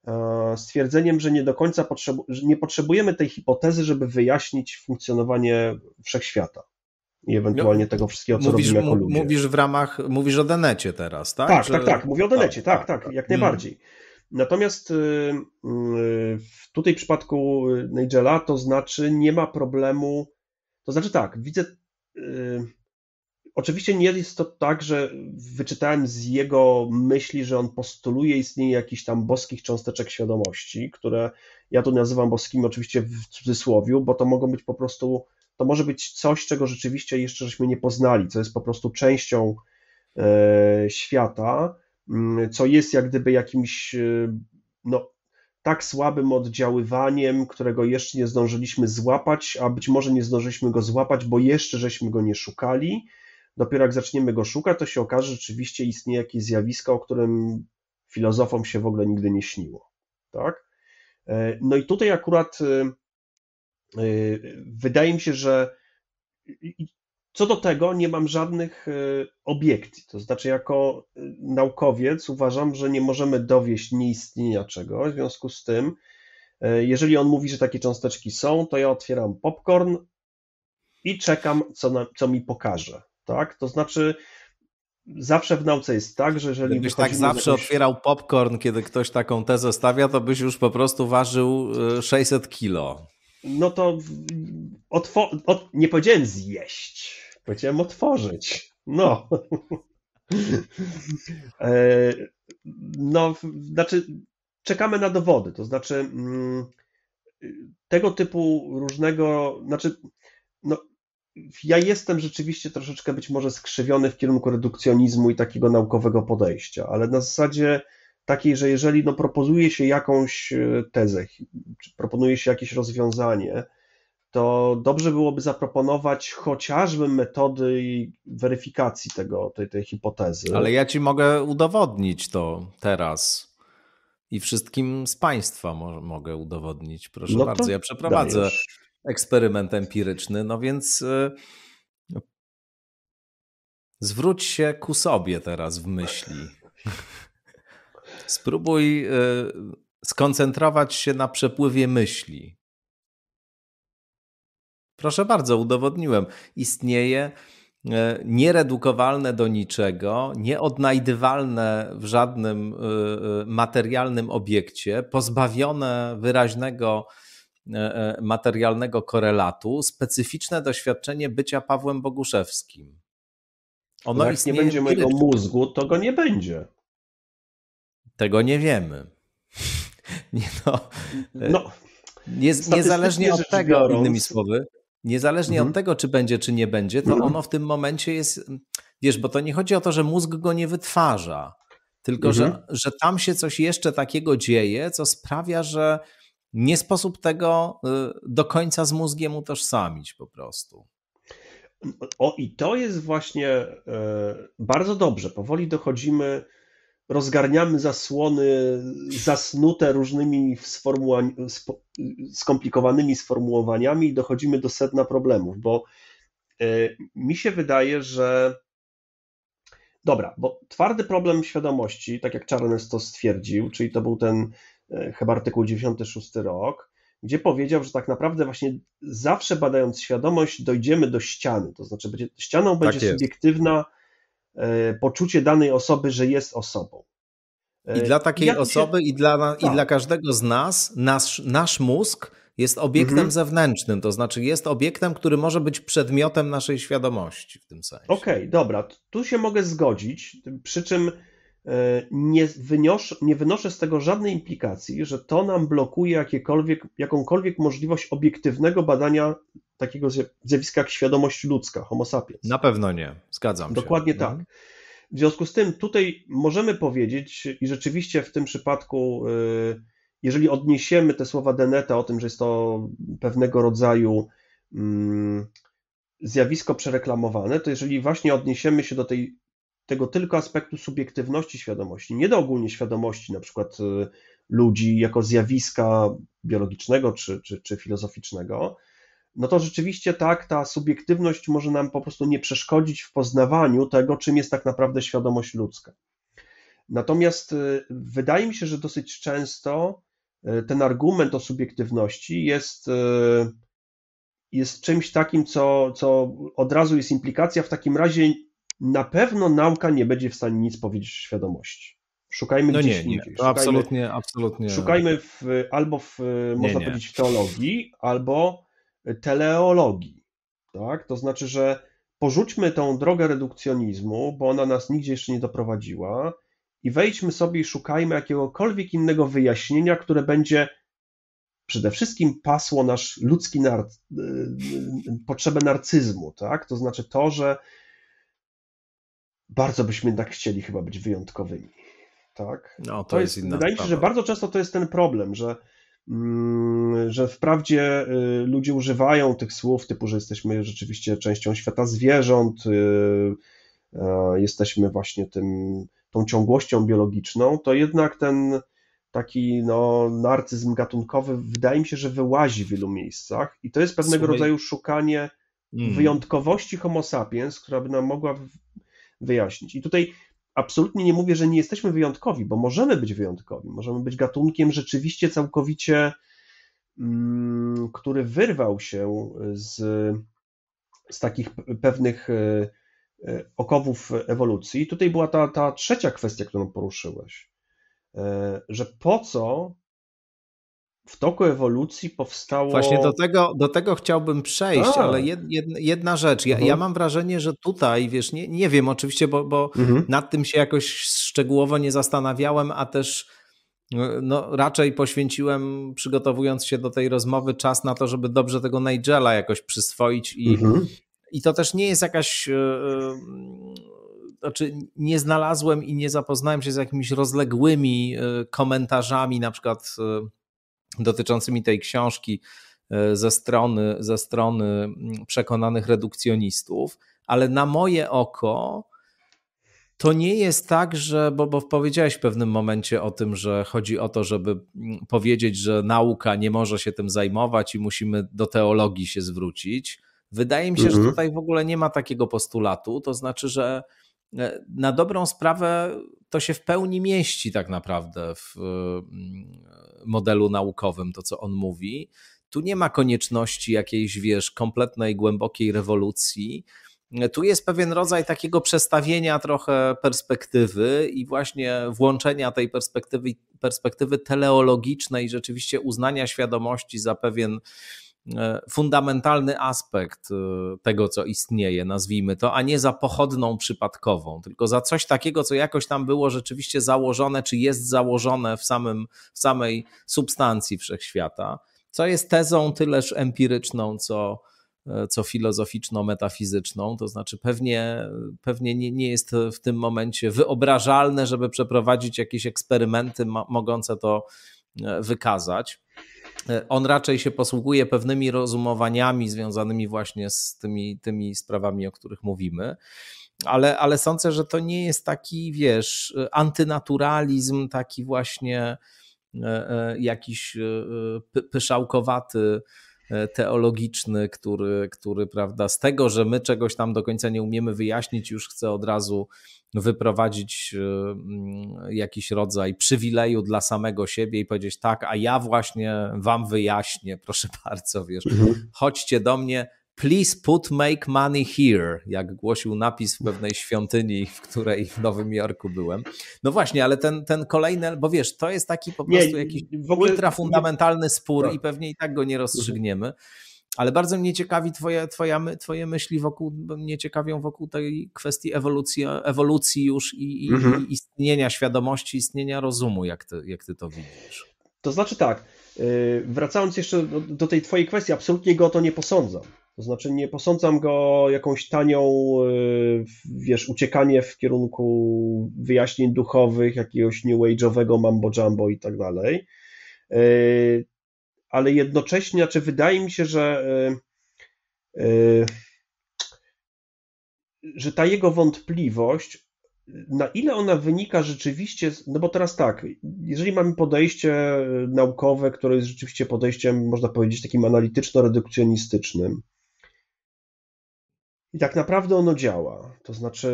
E, stwierdzeniem, że nie do końca potrzebu nie potrzebujemy tej hipotezy, żeby wyjaśnić funkcjonowanie wszechświata i ewentualnie no, tego wszystkiego, co mówisz, robimy jako ludzie. Mówisz w ramach, mówisz o Denecie teraz, tak? Tak, że... tak, tak, mówię o tak, Denecie, tak, tak, tak, tak jak hmm. najbardziej. Natomiast y, y, w tutaj przypadku Nigella to znaczy nie ma problemu, to znaczy tak, widzę y, Oczywiście nie jest to tak, że wyczytałem z jego myśli, że on postuluje istnienie jakichś tam boskich cząsteczek świadomości, które ja tu nazywam boskimi oczywiście w cudzysłowiu, bo to mogą być po prostu, to może być coś, czego rzeczywiście jeszcze żeśmy nie poznali, co jest po prostu częścią e, świata, mm, co jest jak gdyby jakimś, e, no, tak słabym oddziaływaniem, którego jeszcze nie zdążyliśmy złapać, a być może nie zdążyliśmy go złapać, bo jeszcze żeśmy go nie szukali Dopiero jak zaczniemy go szukać, to się okaże, że rzeczywiście istnieje jakieś zjawisko, o którym filozofom się w ogóle nigdy nie śniło. Tak? E, no i tutaj akurat e, e, wydaje mi się, że co do tego nie mam żadnych obiekcji. To znaczy, jako naukowiec uważam, że nie możemy dowieść nieistnienia czegoś. W związku z tym, jeżeli on mówi, że takie cząsteczki są, to ja otwieram popcorn i czekam, co, na, co mi pokaże tak? To znaczy, zawsze w nauce jest tak, że jeżeli. Gdybyś tak zawsze otwierał popcorn, kiedy ktoś taką tezę stawia, to byś już po prostu ważył 600 e, kilo. No to otwo- nie powiedziałem zjeść, powiedziałem otworzyć. No. E, no, znaczy, czekamy na dowody, to znaczy. Mm, tego typu różnego, znaczy, no, ja jestem rzeczywiście troszeczkę być może skrzywiony w kierunku redukcjonizmu i takiego naukowego podejścia, ale na zasadzie takiej, że jeżeli no, proponuje się jakąś e, tezę, czy proponuje się jakieś rozwiązanie, to dobrze byłoby zaproponować chociażby metody weryfikacji tego, tej, tej hipotezy. Ale ja ci mogę udowodnić to teraz. I wszystkim z Państwa mo mogę udowodnić, proszę no bardzo. Ja przeprowadzę dajesz eksperyment empiryczny, no więc y, zwróć się ku sobie teraz w myśli. Spróbuj y, skoncentrować się na przepływie myśli. Proszę bardzo, udowodniłem. Istnieje y, nieredukowalne do niczego, nieodnajdywalne w żadnym materialnym obiekcie, pozbawione wyraźnego E, e, materialnego korelatu specyficzne doświadczenie bycia Pawłem Boguszewskim. Ono jak nie będzie mojego mózgu, to go nie będzie. Tego nie wiemy. Nie, no, e, no, nie, niezależnie od tego, biorąc... innymi słowy, niezależnie mhm. od tego, czy będzie, czy nie będzie, to mhm. ono w tym momencie jest, wiesz, bo to nie chodzi o to, że mózg go nie wytwarza, tylko mhm. że, że tam się coś jeszcze takiego dzieje, co sprawia, że nie sposób tego y, do końca z mózgiem utożsamić po prostu. O, i to jest właśnie e, bardzo dobrze. Powoli dochodzimy, rozgarniamy zasłony zasnute różnymi sformuła- skomplikowanymi sformułowaniami i dochodzimy do sedna problemów, bo e, mi się wydaje, że dobra, bo twardy problem świadomości, tak jak Charles to stwierdził, czyli to był ten E, chyba artykuł 96 rok, gdzie powiedział, że tak naprawdę właśnie zawsze badając świadomość dojdziemy do ściany, to znaczy będzie, ścianą tak będzie subiektywna e, poczucie danej osoby, że jest osobą. I dla e, takiej ja osoby, się... i, dla, tak. i dla każdego z nas, nasz, nasz mózg jest obiektem mhm. zewnętrznym, to znaczy jest obiektem, który może być przedmiotem naszej świadomości w tym sensie. Okej, okay, dobra, tu się mogę zgodzić, przy czym E, nie, wyniosz, nie wynoszę z tego żadnej implikacji, że to nam blokuje jakąkolwiek możliwość obiektywnego badania takiego zjawiska jak świadomość ludzka, homo sapiens. Na pewno nie, zgadzam Dokładnie się. Dokładnie tak. Mhm. W związku z tym tutaj możemy powiedzieć i rzeczywiście w tym przypadku, e, jeżeli odniesiemy te słowa Deneta o tym, że jest to pewnego rodzaju mm, zjawisko przereklamowane, to jeżeli właśnie odniesiemy się do tej tego tylko aspektu subiektywności świadomości, nie do ogólnie świadomości na przykład y, ludzi jako zjawiska biologicznego czy, czy, czy filozoficznego, no to rzeczywiście tak, ta subiektywność może nam po prostu nie przeszkodzić w poznawaniu tego, czym jest tak naprawdę świadomość ludzka. Natomiast y, wydaje mi się, że dosyć często y, ten argument o subiektywności jest, jest czymś takim, co, co od razu jest implikacja w takim razie na pewno nauka nie będzie w stanie nic powiedzieć o świadomości. Szukajmy no gdzieś nie, indziej. absolutnie, absolutnie. Szukajmy w, albo w, nie, nie. powiedzieć, w teologii, albo teleologii. Tak? To znaczy, że porzućmy tą drogę redukcjonizmu, bo ona nas nigdzie jeszcze nie doprowadziła i wejdźmy sobie i szukajmy jakiegokolwiek innego wyjaśnienia, które będzie przede wszystkim pasło nasz ludzki nar y, y, y, potrzebę narcyzmu, tak? To znaczy to, że bardzo byśmy jednak chcieli chyba być wyjątkowymi. Tak? No, to, to jest, jest inna Wydaje mi się, że bardzo często to jest ten problem, że, mm, że wprawdzie y, ludzie używają tych słów typu, że jesteśmy rzeczywiście częścią świata zwierząt, y, jesteśmy właśnie tym, tą ciągłością biologiczną, to jednak ten taki no, narcyzm gatunkowy wydaje mi się, że wyłazi w wielu miejscach i to jest pewnego Słuchaj. rodzaju szukanie mm. wyjątkowości homo sapiens, która by nam mogła wyjaśnić. I tutaj absolutnie nie mówię, że nie jesteśmy wyjątkowi, bo możemy być wyjątkowi, możemy być gatunkiem rzeczywiście całkowicie, mm, który wyrwał się z, z takich pewnych e, e, okowów ewolucji. Tutaj była ta, ta trzecia kwestia, którą poruszyłeś, e, że po co w toku ewolucji powstało. Właśnie do tego, do tego chciałbym przejść, A. ale jed, jed, jedna rzecz. Ja, mhm. ja, mam wrażenie, że tutaj, wiesz, nie, nie wiem oczywiście, bo, bo mhm. nad tym się jakoś szczegółowo nie zastanawiałem, a też e, no, raczej poświęciłem, przygotowując się do tej rozmowy, czas na to, żeby dobrze tego Nigella jakoś przyswoić i, mhm. i to też nie jest jakaś. E, e, znaczy nie znalazłem i nie zapoznałem się z jakimiś rozległymi komentarzami, na przykład dotyczącymi tej książki e, ze strony, ze strony mm, przekonanych redukcjonistów, ale na moje oko to nie jest tak, że, bo, bo powiedziałeś w pewnym momencie o tym, że chodzi o to, żeby mm, powiedzieć, że nauka nie może się tym zajmować i musimy do teologii się zwrócić. Wydaje mi się, mhm. że tutaj w ogóle nie ma takiego postulatu, to znaczy, że E, na dobrą sprawę to się w pełni mieści tak naprawdę w y, mm, modelu naukowym, to co on mówi. Tu nie ma konieczności jakiejś, wiesz, kompletnej, głębokiej rewolucji. E, tu jest pewien rodzaj takiego przestawienia trochę perspektywy i właśnie włączenia tej perspektywy, perspektywy teleologicznej, rzeczywiście uznania świadomości za pewien E, fundamentalny aspekt e, tego, co istnieje, nazwijmy to, a nie za pochodną przypadkową, tylko za coś takiego, co jakoś tam było rzeczywiście założone, czy jest założone w, samym, w samej substancji wszechświata, co jest tezą tyleż empiryczną, co, e, co filozoficzno-metafizyczną, to znaczy pewnie, pewnie nie, nie jest w tym momencie wyobrażalne, żeby przeprowadzić jakieś eksperymenty ma, mogące to wykazać. E, on raczej się posługuje pewnymi rozumowaniami związanymi właśnie z tymi, tymi sprawami, o których mówimy. Ale, ale sądzę, że to nie jest taki, wiesz, antynaturalizm, taki właśnie e, e, jakiś pyszałkowaty, teologiczny, który, który prawda, z tego, że my czegoś tam do końca nie umiemy wyjaśnić, już chce od razu wyprowadzić y, mm, jakiś rodzaj przywileju dla samego siebie i powiedzieć tak, a ja właśnie wam wyjaśnię, proszę bardzo, wiesz, mhm. chodźcie do mnie, Please put make money here, jak głosił napis w pewnej świątyni, w której w Nowym Jorku byłem. No właśnie, ale ten, ten kolejny, bo wiesz, to jest taki po prostu nie, jakiś w ogóle, ultrafundamentalny spór tak. i pewnie i tak go nie rozstrzygniemy ale bardzo mnie ciekawi twoje, twoja, twoje myśli wokół, mnie ciekawią wokół tej kwestii ewolucji, ewolucji już i, mhm. i istnienia świadomości, istnienia rozumu, jak ty, jak ty to widzisz. To znaczy tak, y, wracając jeszcze do, do tej twojej kwestii, absolutnie go o to nie posądzam. To znaczy nie posądzam go jakąś tanią, y, wiesz, uciekanie w kierunku wyjaśnień duchowych, jakiegoś new age'owego mambo jumbo i tak dalej. Y, ale jednocześnie, znaczy wydaje mi się, że e, e, że ta jego wątpliwość, na ile ona wynika rzeczywiście, no bo teraz tak, jeżeli mamy podejście e, naukowe, które jest rzeczywiście podejściem, można powiedzieć, takim analityczno-redukcjonistycznym, i tak naprawdę ono działa. To znaczy,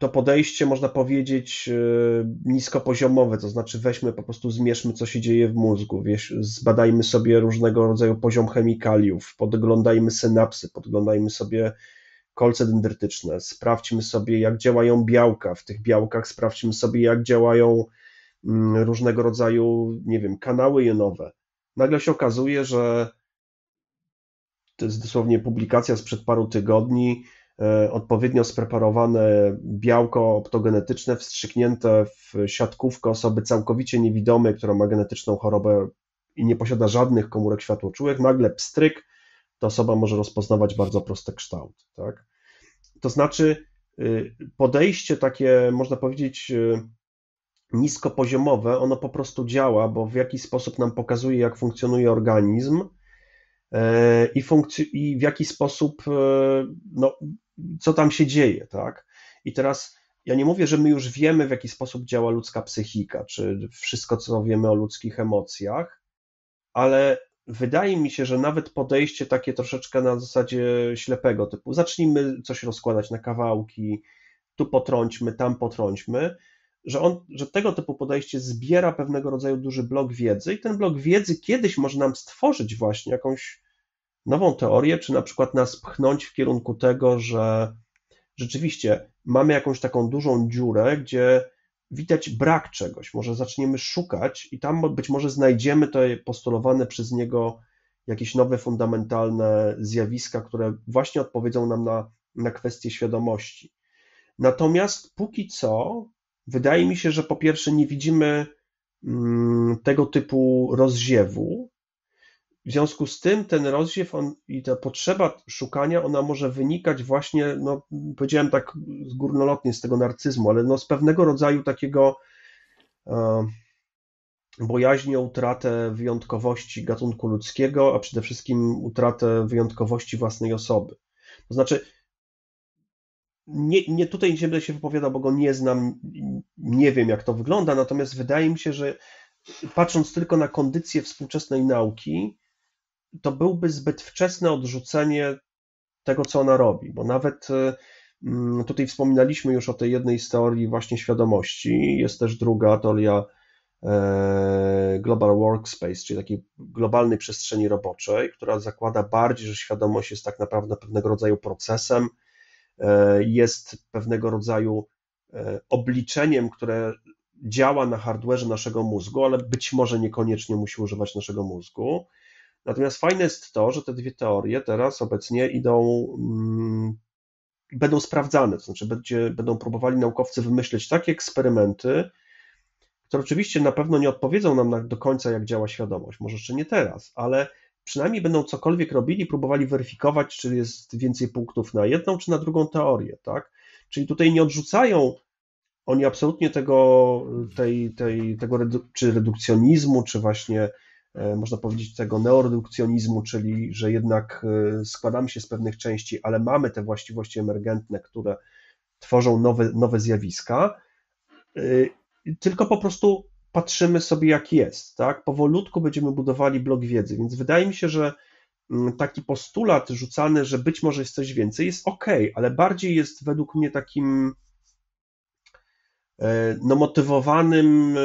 to podejście można powiedzieć e, niskopoziomowe, to znaczy weźmy po prostu, zmierzmy, co się dzieje w mózgu, wieś, zbadajmy sobie różnego rodzaju poziom chemikaliów, podglądajmy synapsy, podglądajmy sobie kolce dendrytyczne, sprawdźmy sobie, jak działają białka w tych białkach, sprawdźmy sobie, jak działają mm, różnego rodzaju, nie wiem, kanały jonowe. Nagle się okazuje, że to jest dosłownie publikacja sprzed paru tygodni, e, odpowiednio spreparowane białko optogenetyczne wstrzyknięte w siatkówkę osoby całkowicie niewidomej, która ma genetyczną chorobę i nie posiada żadnych komórek światłoczułych, nagle pstryk, ta osoba może rozpoznawać bardzo prosty kształt. Tak? To znaczy y, podejście takie, można powiedzieć, y, niskopoziomowe, ono po prostu działa, bo w jaki sposób nam pokazuje, jak funkcjonuje organizm, E, i, funkc- i w jaki sposób, e, no, co tam się dzieje, tak? I teraz ja nie mówię, że my już wiemy, w jaki sposób działa ludzka psychika, czy wszystko, co wiemy o ludzkich emocjach, ale wydaje mi się, że nawet podejście takie troszeczkę na zasadzie ślepego typu, zacznijmy coś rozkładać na kawałki, tu potrąćmy, tam potrąćmy, że, on, że tego typu podejście zbiera pewnego rodzaju duży blok wiedzy i ten blok wiedzy kiedyś może nam stworzyć właśnie jakąś nową teorię, czy na przykład nas pchnąć w kierunku tego, że rzeczywiście mamy jakąś taką dużą dziurę, gdzie widać brak czegoś, może zaczniemy szukać i tam być może znajdziemy te postulowane przez niego jakieś nowe fundamentalne zjawiska, które właśnie odpowiedzą nam na, na kwestie świadomości. Natomiast póki co Wydaje mi się, że po pierwsze nie widzimy mm, tego typu rozziewu. W związku z tym ten rozdziew on, i ta potrzeba szukania, ona może wynikać właśnie, no powiedziałem tak górnolotnie z tego narcyzmu, ale no z pewnego rodzaju takiego e, bojaźni o utratę wyjątkowości gatunku ludzkiego, a przede wszystkim utratę wyjątkowości własnej osoby. To znaczy, nie, nie tutaj nie będę się wypowiadał, bo go nie znam, nie wiem jak to wygląda, natomiast wydaje mi się, że patrząc tylko na kondycję współczesnej nauki, to byłby zbyt wczesne odrzucenie tego, co ona robi, bo nawet e, mm, tutaj wspominaliśmy już o tej jednej z teorii właśnie świadomości, jest też druga teoria e, Global Workspace, czyli takiej globalnej przestrzeni roboczej, która zakłada bardziej, że świadomość jest tak naprawdę pewnego rodzaju procesem, E, jest pewnego rodzaju e, obliczeniem, które działa na hardwareze naszego mózgu, ale być może niekoniecznie musi używać naszego mózgu. Natomiast fajne jest to, że te dwie teorie teraz obecnie idą, mm, będą sprawdzane, to znaczy będzie, będą próbowali naukowcy wymyśleć takie eksperymenty, które oczywiście na pewno nie odpowiedzą nam na, do końca, jak działa świadomość. Może jeszcze nie teraz, ale przynajmniej będą cokolwiek robili, próbowali weryfikować, czy jest więcej punktów na jedną, czy na drugą teorię, tak? Czyli tutaj nie odrzucają oni absolutnie tego, tej, tej, tego czy redukcjonizmu, czy właśnie e, można powiedzieć tego neoredukcjonizmu, czyli że jednak e, składamy się z pewnych części, ale mamy te właściwości emergentne, które tworzą nowe, nowe zjawiska, e, tylko po prostu patrzymy sobie, jak jest, tak? Powolutku będziemy budowali blok wiedzy, więc wydaje mi się, że mm, taki postulat rzucany, że być może jest coś więcej, jest ok, ale bardziej jest według mnie takim e, no, motywowanym e,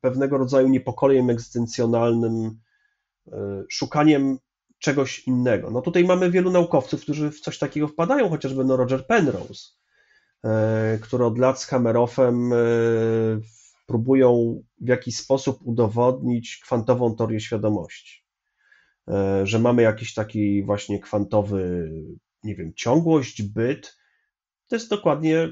pewnego rodzaju niepokojem egzystencjonalnym, e, szukaniem czegoś innego. No tutaj mamy wielu naukowców, którzy w coś takiego wpadają, chociażby no Roger Penrose, który od lat z Hammerofem próbują w jakiś sposób udowodnić kwantową teorię świadomości. E, że mamy jakiś taki właśnie kwantowy, nie wiem, ciągłość, byt. To jest dokładnie,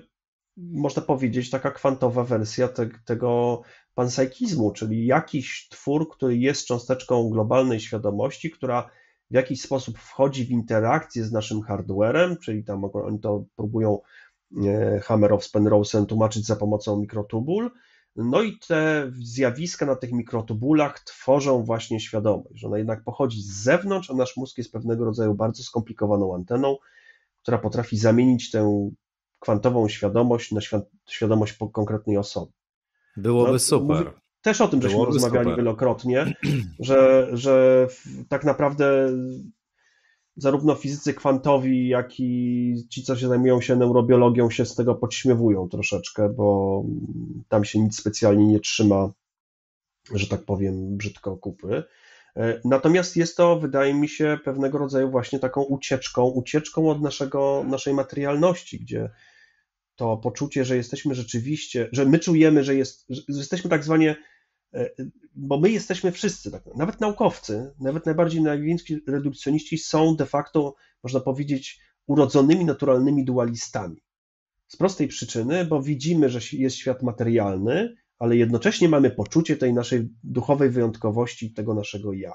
można powiedzieć, taka kwantowa wersja te, tego panpsychizmu, czyli jakiś twór, który jest cząsteczką globalnej świadomości, która w jakiś sposób wchodzi w interakcję z naszym hardwarem, czyli tam oni to próbują e, Hammerov z Penrose'em tłumaczyć za pomocą mikrotubul, no i te zjawiska na tych mikrotubulach tworzą właśnie świadomość, że ona jednak pochodzi z zewnątrz, a nasz mózg jest pewnego rodzaju bardzo skomplikowaną anteną, która potrafi zamienić tę kwantową świadomość na świadomość konkretnej osoby. Byłoby no, super. też o tym Byłoby żeśmy rozmawiali super. wielokrotnie, że, że tak naprawdę zarówno fizycy kwantowi, jak i ci, co się zajmują się neurobiologią, się z tego podśmiewują troszeczkę, bo tam się nic specjalnie nie trzyma, że tak powiem, brzydko kupy. E, natomiast jest to, wydaje mi się, pewnego rodzaju właśnie taką ucieczką, ucieczką od naszego, naszej materialności, gdzie to poczucie, że jesteśmy rzeczywiście, że my czujemy, że, jest, że jesteśmy tak zwanie E, bo my jesteśmy wszyscy, tak, nawet naukowcy, nawet najbardziej naiwieńscy redukcjoniści są de facto, można powiedzieć, urodzonymi naturalnymi dualistami. Z prostej przyczyny, bo widzimy, że jest świat materialny, ale jednocześnie mamy poczucie tej naszej duchowej wyjątkowości, tego naszego ja.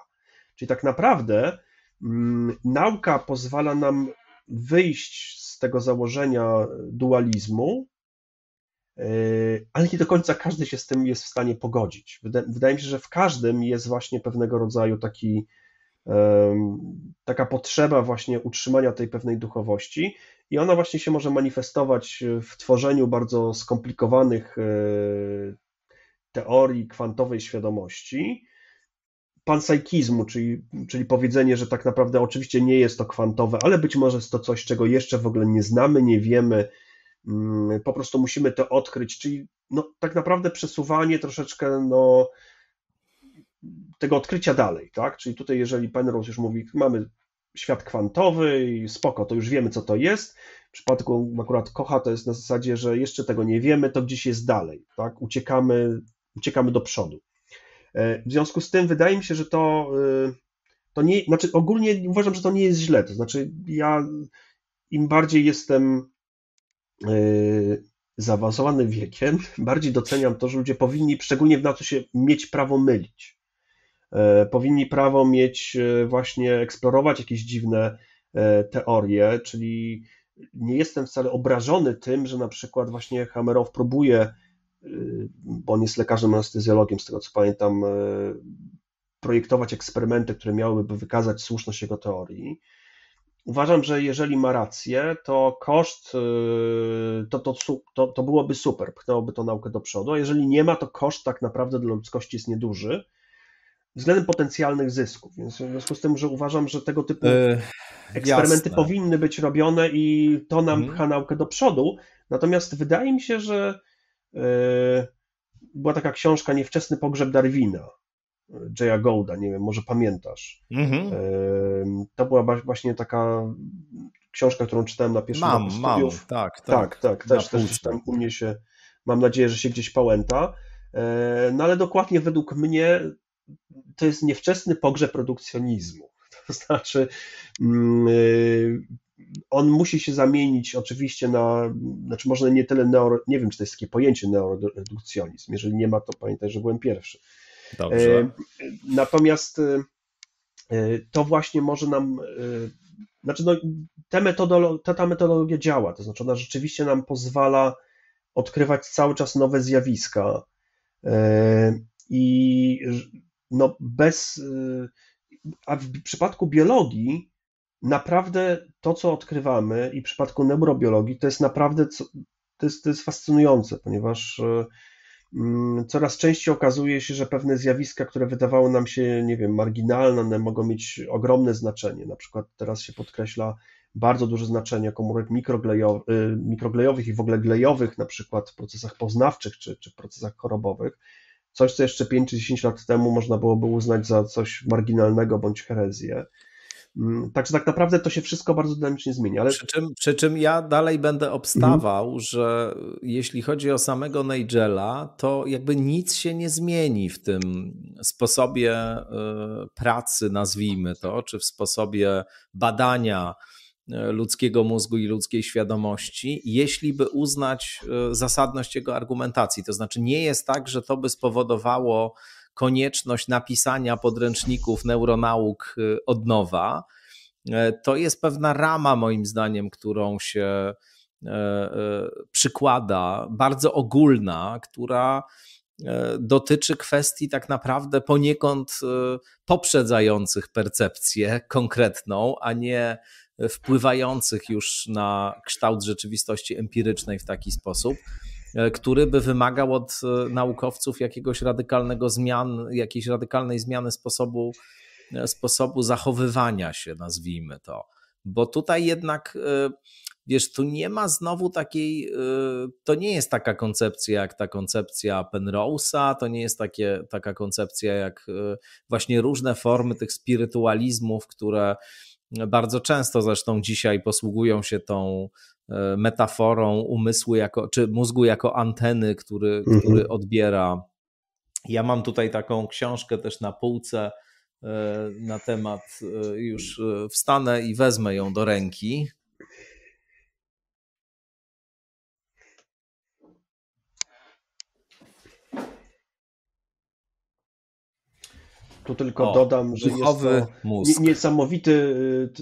Czyli tak naprawdę m, mm, nauka pozwala nam wyjść z tego założenia dualizmu Yy, ale nie do końca każdy się z tym jest w stanie pogodzić. Wydaje mi się, że w każdym jest właśnie pewnego rodzaju taki, taka potrzeba właśnie utrzymania tej pewnej duchowości i ona właśnie się może manifestować w tworzeniu bardzo skomplikowanych yy, teorii kwantowej świadomości, pansajkizmu, czyli, czyli powiedzenie, że tak naprawdę oczywiście nie jest to kwantowe, ale być może jest to coś, czego jeszcze w ogóle nie znamy, nie wiemy, Mm, po prostu musimy to odkryć, czyli no, tak naprawdę przesuwanie troszeczkę no, tego odkrycia dalej, tak? Czyli tutaj, jeżeli Penrose już mówi, mamy świat kwantowy i spoko, to już wiemy, co to jest. W przypadku akurat kocha to jest na zasadzie, że jeszcze tego nie wiemy, to gdzieś jest dalej, tak? Uciekamy, uciekamy do przodu. E, w związku z tym wydaje mi się, że to, e, to nie, znaczy ogólnie uważam, że to nie jest źle, to znaczy ja im bardziej jestem Y, zaawansowanym wiekiem, bardziej doceniam to, że ludzie powinni, szczególnie w nauce się, mieć prawo mylić. Y, powinni prawo mieć y, właśnie eksplorować jakieś dziwne teorie, czyli nie jestem wcale obrażony tym, że na przykład właśnie Hamerow próbuje, bo on jest lekarzem anestezjologiem, z tego co pamiętam, projektować eksperymenty, które miałyby wykazać słuszność jego teorii. Uważam, że jeżeli ma rację, to koszt y, to, to, to, to byłoby super, pchnęłoby to naukę do przodu, a jeżeli nie ma, to koszt tak naprawdę dla ludzkości jest nieduży względem potencjalnych zysków. Więc w związku z tym, że uważam, że tego typu e, eksperymenty jasne. powinny być robione i to nam mhm. pcha naukę do przodu. Natomiast wydaje mi się, że yy, była taka książka Niewczesny pogrzeb Darwina. Jaya Golda, nie wiem, może pamiętasz. Mhm. To była właśnie taka książka, którą czytałem na pierwszym mam, mam. Tak, tak, tak, tak też, też czytałem u mnie się, mam nadzieję, że się gdzieś pałęta. E, no ale dokładnie według mnie to jest niewczesny pogrzeb produkcjonizmu. To znaczy, mm, e, on musi się zamienić oczywiście na, znaczy może nie tyle, neo, nie wiem, czy to jest takie pojęcie neoredukcjonizm, jeżeli nie ma, to pamiętaj, że byłem pierwszy Dobrze. E, natomiast e, e, to właśnie może nam, znaczy no, te metodolo, ta, ta metodologia działa, to znaczy ona rzeczywiście nam pozwala odkrywać cały czas nowe zjawiska i no bez, a w przypadku biologii naprawdę to, co odkrywamy i w przypadku neurobiologii to jest naprawdę, to jest, to jest fascynujące, ponieważ Mm, coraz częściej okazuje się, że pewne zjawiska, które wydawały nam się, nie wiem, marginalne, mogą mieć ogromne znaczenie. Na przykład teraz się podkreśla bardzo duże znaczenie komórek y, mikroglejowych i w ogóle glejowych, na przykład w procesach poznawczych czy, czy w procesach chorobowych. Coś, co jeszcze 5 czy 10 lat temu można byłoby uznać za coś marginalnego bądź herezję. Mm, także tak naprawdę to się wszystko bardzo dynamicznie zmienia. Ale... Przy, czym, przy czym ja dalej będę obstawał, mhm. że jeśli chodzi o samego Nigela, to jakby nic się nie zmieni w tym sposobie e, pracy, nazwijmy to, czy w sposobie badania e, ludzkiego mózgu i ludzkiej świadomości, jeśli by uznać e, zasadność jego argumentacji. To znaczy, nie jest tak, że to by spowodowało konieczność napisania podręczników neuronauk y, od nowa. E, to jest pewna rama, moim zdaniem, którą się e, e, przykłada, bardzo ogólna, która dotyczy kwestii tak naprawdę poniekąd poprzedzających percepcję konkretną, a nie wpływających już na kształt rzeczywistości empirycznej w taki sposób. E, który by wymagał od e, naukowców jakiegoś radykalnego zmian, jakiejś radykalnej zmiany sposobu, e, sposobu zachowywania się, nazwijmy to. Bo tutaj jednak wiesz, tu nie ma znowu takiej, to nie jest taka koncepcja jak ta koncepcja Penrose'a, to nie jest takie, taka koncepcja jak właśnie różne formy tych spirytualizmów, które bardzo często zresztą dzisiaj posługują się tą e, metaforą umysłu jako, czy mózgu jako anteny, który, mhm. który odbiera. Ja mam tutaj taką książkę też na półce e, na temat, e, już wstanę i wezmę ją do ręki. Tu tylko o, dodam, że jest to mózg. niesamowity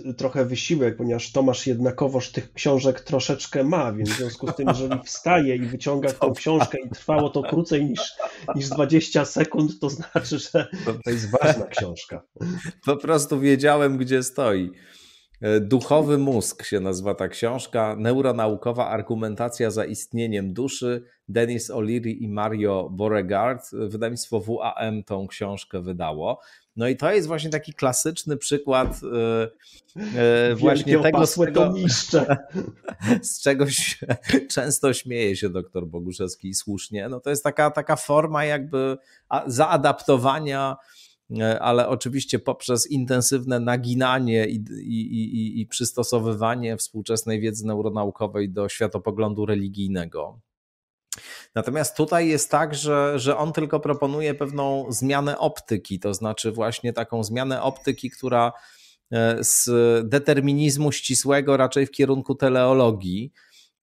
y, trochę wysiłek, ponieważ Tomasz jednakowoż tych książek troszeczkę ma, więc w związku z tym, jeżeli wstaje i wyciąga tą książkę i trwało to krócej niż, niż 20 sekund, to znaczy, że to jest ważna książka. Po prostu wiedziałem, gdzie stoi. E, duchowy mózg się nazywa ta książka. Neuronaukowa argumentacja za istnieniem duszy. Denis O'Leary i Mario Beauregard. E, wydawnictwo WAM tą książkę wydało. No i to jest właśnie taki klasyczny przykład e, właśnie tego, z, tego z czegoś często śmieje się doktor Boguszewski i słusznie. No to jest taka, taka forma jakby zaadaptowania E, ale oczywiście poprzez intensywne naginanie i, i, i, i przystosowywanie współczesnej wiedzy neuronaukowej do światopoglądu religijnego. Natomiast tutaj jest tak, że, że on tylko proponuje pewną zmianę optyki, to znaczy właśnie taką zmianę optyki, która e, z determinizmu ścisłego raczej w kierunku teleologii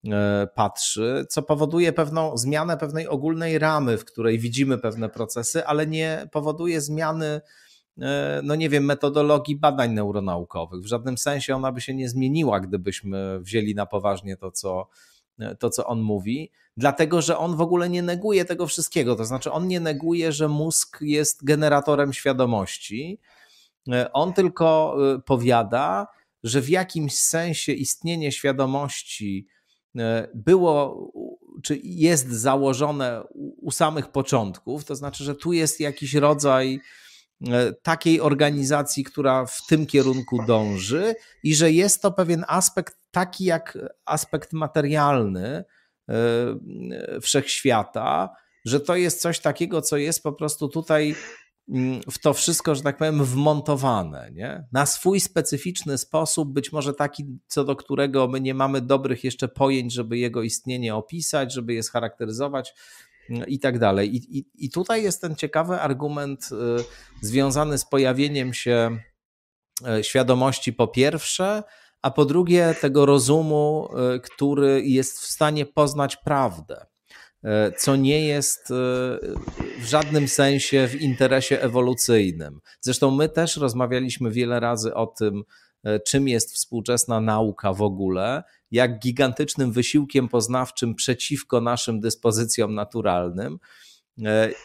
E, patrzy, co powoduje pewną zmianę pewnej ogólnej ramy, w której widzimy pewne procesy, ale nie powoduje zmiany, e, no nie wiem, metodologii badań neuronaukowych. W żadnym sensie ona by się nie zmieniła, gdybyśmy wzięli na poważnie to, co e, to, co on mówi, dlatego że on w ogóle nie neguje tego wszystkiego. To znaczy, on nie neguje, że mózg jest generatorem świadomości. On tylko powiada, że w jakimś sensie istnienie świadomości E, było czy jest założone u samych początków, to znaczy, że tu jest jakiś rodzaj e, takiej organizacji, która w tym kierunku dąży i że jest to pewien aspekt taki jak aspekt materialny e, wszechświata, że to jest coś takiego, co jest po prostu tutaj Mm, w to wszystko, że tak powiem, wmontowane, nie? na swój specyficzny sposób, być może taki, co do którego my nie mamy dobrych jeszcze pojęć, żeby jego istnienie opisać, żeby je scharakteryzować mm, i tak dalej. I, i, i tutaj jest ten ciekawy argument y, związany z pojawieniem się y, świadomości po pierwsze, a po drugie tego rozumu, y, który jest w stanie poznać prawdę. E, co nie jest e, w żadnym sensie w interesie ewolucyjnym. Zresztą my też rozmawialiśmy wiele razy o tym, e, czym jest współczesna nauka w ogóle, jak gigantycznym wysiłkiem poznawczym przeciwko naszym dyspozycjom naturalnym.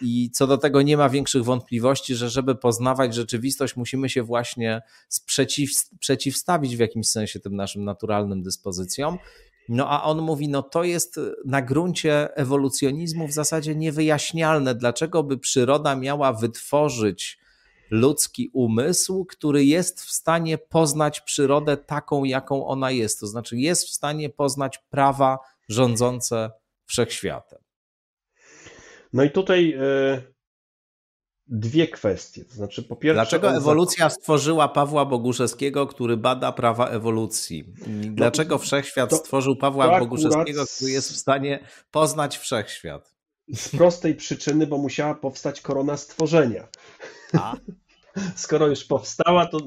I co do tego nie ma większych wątpliwości, że żeby poznawać rzeczywistość, musimy się właśnie sprzeciwstawić przeciwstawić w jakimś sensie tym naszym naturalnym dyspozycjom. No a on mówi, no to jest y, na gruncie ewolucjonizmu w zasadzie niewyjaśnialne, dlaczego by przyroda miała wytworzyć ludzki umysł, który jest w stanie poznać przyrodę taką, jaką ona jest. To znaczy jest w stanie poznać prawa rządzące wszechświatem. No i tutaj y, dwie kwestie. To znaczy, po pierwsze. Dlaczego ewolucja stworzyła Pawła Boguszewskiego, który bada prawa ewolucji? Dlaczego no, wszechświat to, stworzył Pawła Boguszewskiego, który jest w stanie poznać wszechświat? Z prostej przyczyny, bo musiała powstać korona stworzenia. A? Skoro już powstała, to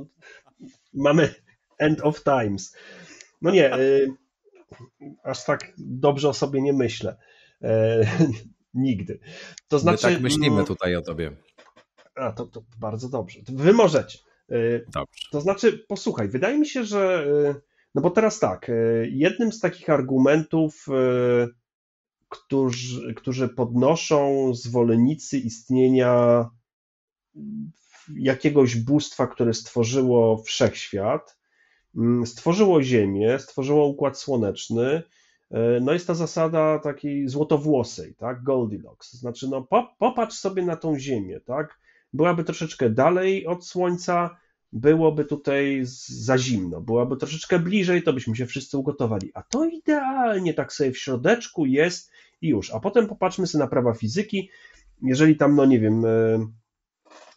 mamy end of times. No nie, y, aż tak dobrze o sobie nie myślę. E, nigdy. To znaczy. My tak znaczy, myślimy no- tutaj o tobie. A, to, to bardzo dobrze. Wy możecie. Y, dobrze. To znaczy, posłuchaj, wydaje mi się, że. Y, no bo teraz tak, y, jednym z takich argumentów, którzy, którzy podnoszą zwolennicy istnienia jakiegoś bóstwa, które stworzyło wszechświat, mm, stworzyło Ziemię, stworzyło układ słoneczny, no jest ta zasada takiej złotowłosej, tak, Goldilocks, znaczy no popatrz sobie na tą Ziemię, tak, byłaby troszeczkę dalej od słońca, byłoby tutaj za zimno, byłaby troszeczkę bliżej, to byśmy się wszyscy ugotowali. A to idealnie tak sobie w środeczku jest i już. A potem popatrzmy sobie na prawa fizyki. Jeżeli tam, no nie wiem, e,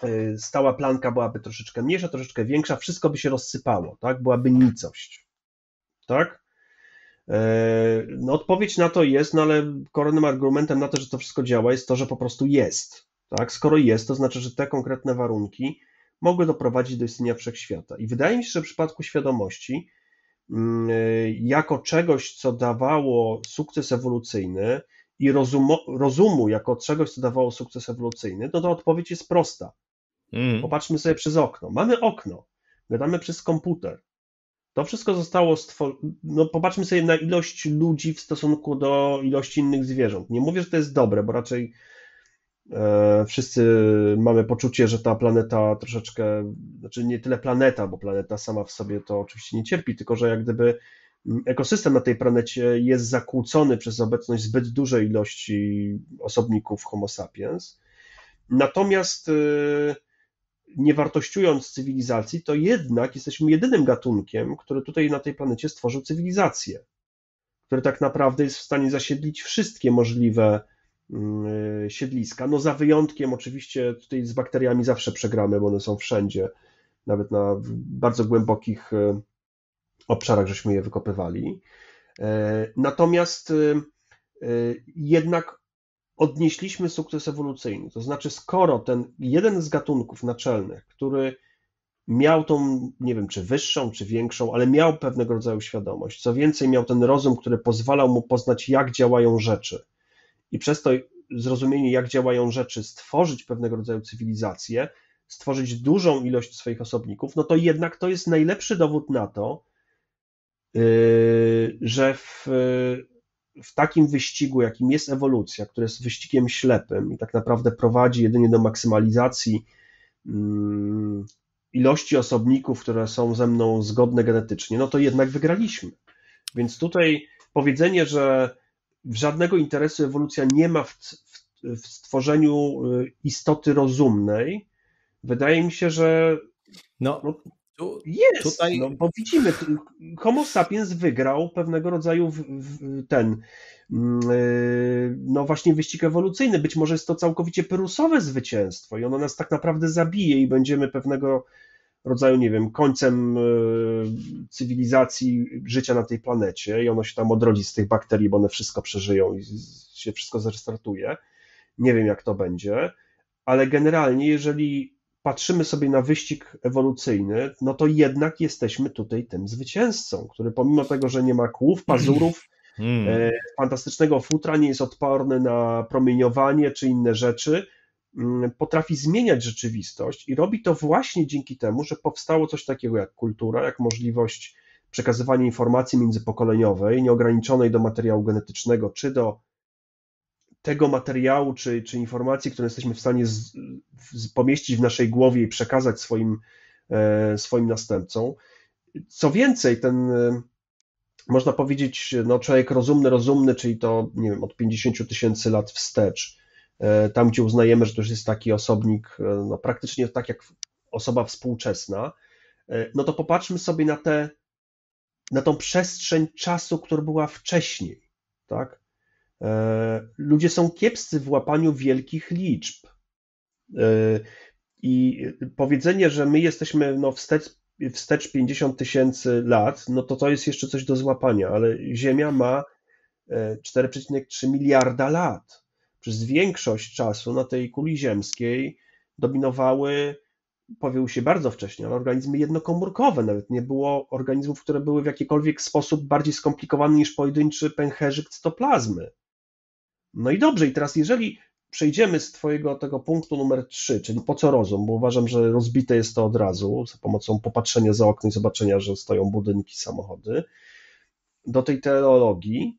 e, stała planka byłaby troszeczkę mniejsza, troszeczkę większa, wszystko by się rozsypało, tak? Byłaby nicość. Tak? E, no, odpowiedź na to jest, no ale koronnym argumentem na to, że to wszystko działa, jest to, że po prostu jest. Tak? Skoro jest, to znaczy, że te konkretne warunki mogły doprowadzić do istnienia wszechświata. I wydaje mi się, że w przypadku świadomości, mm, jako czegoś, co dawało sukces ewolucyjny i rozumu, rozumu jako czegoś, co dawało sukces ewolucyjny, no to odpowiedź jest prosta. Mm. Popatrzmy sobie przez okno. Mamy okno, gadamy przez komputer. To wszystko zostało stworzone. No, popatrzmy sobie na ilość ludzi w stosunku do ilości innych zwierząt. Nie mówię, że to jest dobre, bo raczej E, wszyscy mamy poczucie, że ta planeta troszeczkę, znaczy nie tyle planeta, bo planeta sama w sobie to oczywiście nie cierpi, tylko że jak gdyby mm, ekosystem na tej planecie jest zakłócony przez obecność zbyt dużej ilości osobników Homo sapiens. Natomiast y, nie wartościując cywilizacji, to jednak jesteśmy jedynym gatunkiem, który tutaj na tej planecie stworzył cywilizację, który tak naprawdę jest w stanie zasiedlić wszystkie możliwe Mm, e, siedliska. No za wyjątkiem oczywiście tutaj z bakteriami zawsze przegramy, bo one są wszędzie, nawet na bardzo głębokich e, obszarach żeśmy je wykopywali. E, natomiast jednak odnieśliśmy sukces ewolucyjny. To znaczy, skoro ten jeden z gatunków naczelnych, który miał tą, nie wiem, czy wyższą, czy większą, ale miał pewnego rodzaju świadomość, co więcej, miał ten rozum, który pozwalał mu poznać, jak działają rzeczy, i przez to zrozumienie, jak działają rzeczy, stworzyć pewnego rodzaju cywilizację, stworzyć dużą ilość swoich osobników, no to jednak to jest najlepszy dowód na to, yy, że w, yy, w takim wyścigu, jakim jest ewolucja, który jest wyścigiem ślepym i tak naprawdę prowadzi jedynie do maksymalizacji yy, ilości osobników, które są ze mną zgodne genetycznie, no to jednak wygraliśmy. Więc tutaj powiedzenie, że żadnego interesu ewolucja nie ma w, w, w stworzeniu y, istoty rozumnej. Wydaje mi się, że no, no tu, jest, tutaj... no, bo widzimy, Homo sapiens wygrał pewnego rodzaju w, ten mm, y, no właśnie wyścig ewolucyjny. Być może jest to całkowicie perusowe zwycięstwo i ono nas tak naprawdę zabije i będziemy pewnego rodzaju, nie wiem, końcem e, cywilizacji życia na tej planecie i ono się tam odrodzi z tych bakterii, bo one wszystko przeżyją i się wszystko zrestartuje. Nie wiem, jak to będzie, ale generalnie, jeżeli patrzymy sobie na wyścig ewolucyjny, no to jednak jesteśmy tutaj tym zwycięzcą, który pomimo tego, że nie ma kłów, pazurów, hmm. e, fantastycznego futra, nie jest odporny na promieniowanie czy inne rzeczy, Mm, potrafi zmieniać rzeczywistość i robi to właśnie dzięki temu, że powstało coś takiego jak kultura, jak możliwość przekazywania informacji międzypokoleniowej, nieograniczonej do materiału genetycznego, czy do tego materiału, czy, czy informacji, które jesteśmy w stanie z, z, pomieścić w naszej głowie i przekazać swoim, e, swoim następcom. Co więcej, ten e, można powiedzieć, no, człowiek rozumny, rozumny, czyli to, nie wiem, od 50 tysięcy lat wstecz, E, tam gdzie uznajemy, że to już jest taki osobnik, e, no, praktycznie tak jak osoba współczesna, e, no to popatrzmy sobie na tę na tą przestrzeń czasu, która była wcześniej, tak? Ludzie są kiepscy w łapaniu wielkich liczb. I powiedzenie, że my jesteśmy no, wstecz, wstecz 50 tysięcy lat, no to to jest jeszcze coś do złapania, ale Ziemia ma 4,3 miliarda lat przez większość czasu na tej kuli ziemskiej dominowały, powięł się bardzo wcześnie, ale organizmy jednokomórkowe. Nawet nie było organizmów, które były w jakikolwiek sposób bardziej skomplikowane niż pojedynczy pęcherzyk cytoplazmy. No i dobrze, i teraz jeżeli przejdziemy z Twojego tego punktu numer 3, czyli po co rozum, bo uważam, że rozbite jest to od razu za pomocą popatrzenia za okno i zobaczenia, że stoją budynki, samochody, do tej teologii,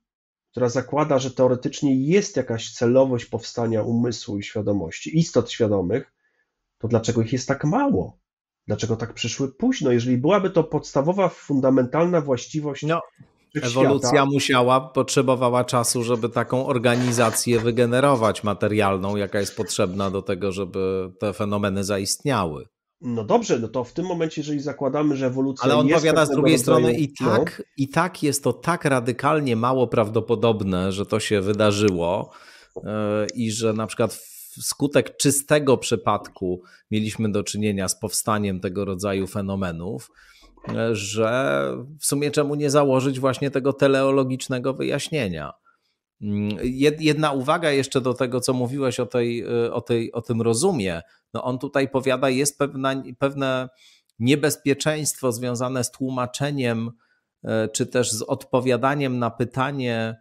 która zakłada, że teoretycznie jest jakaś celowość powstania umysłu i świadomości, istot świadomych, to dlaczego ich jest tak mało? Dlaczego tak przyszły późno? Jeżeli byłaby to podstawowa, fundamentalna właściwość. No, ewolucja świata... musiała, potrzebowała czasu, żeby taką organizację wygenerować materialną, jaka jest potrzebna do tego, żeby te fenomeny zaistniały. No dobrze, no to w tym momencie, jeżeli zakładamy, że ewolucja. Ale on jest powiada z drugiej strony, i tak, no. i tak jest to tak radykalnie mało prawdopodobne, że to się wydarzyło e, i że na przykład wskutek czystego przypadku mieliśmy do czynienia z powstaniem tego rodzaju fenomenów, e, że w sumie czemu nie założyć właśnie tego teleologicznego wyjaśnienia. Jedna uwaga jeszcze do tego, co mówiłeś o, tej, y, o, tej, o tym rozumie. No on tutaj powiada, jest pewna, pewne niebezpieczeństwo związane z tłumaczeniem, y, czy też z odpowiadaniem na pytanie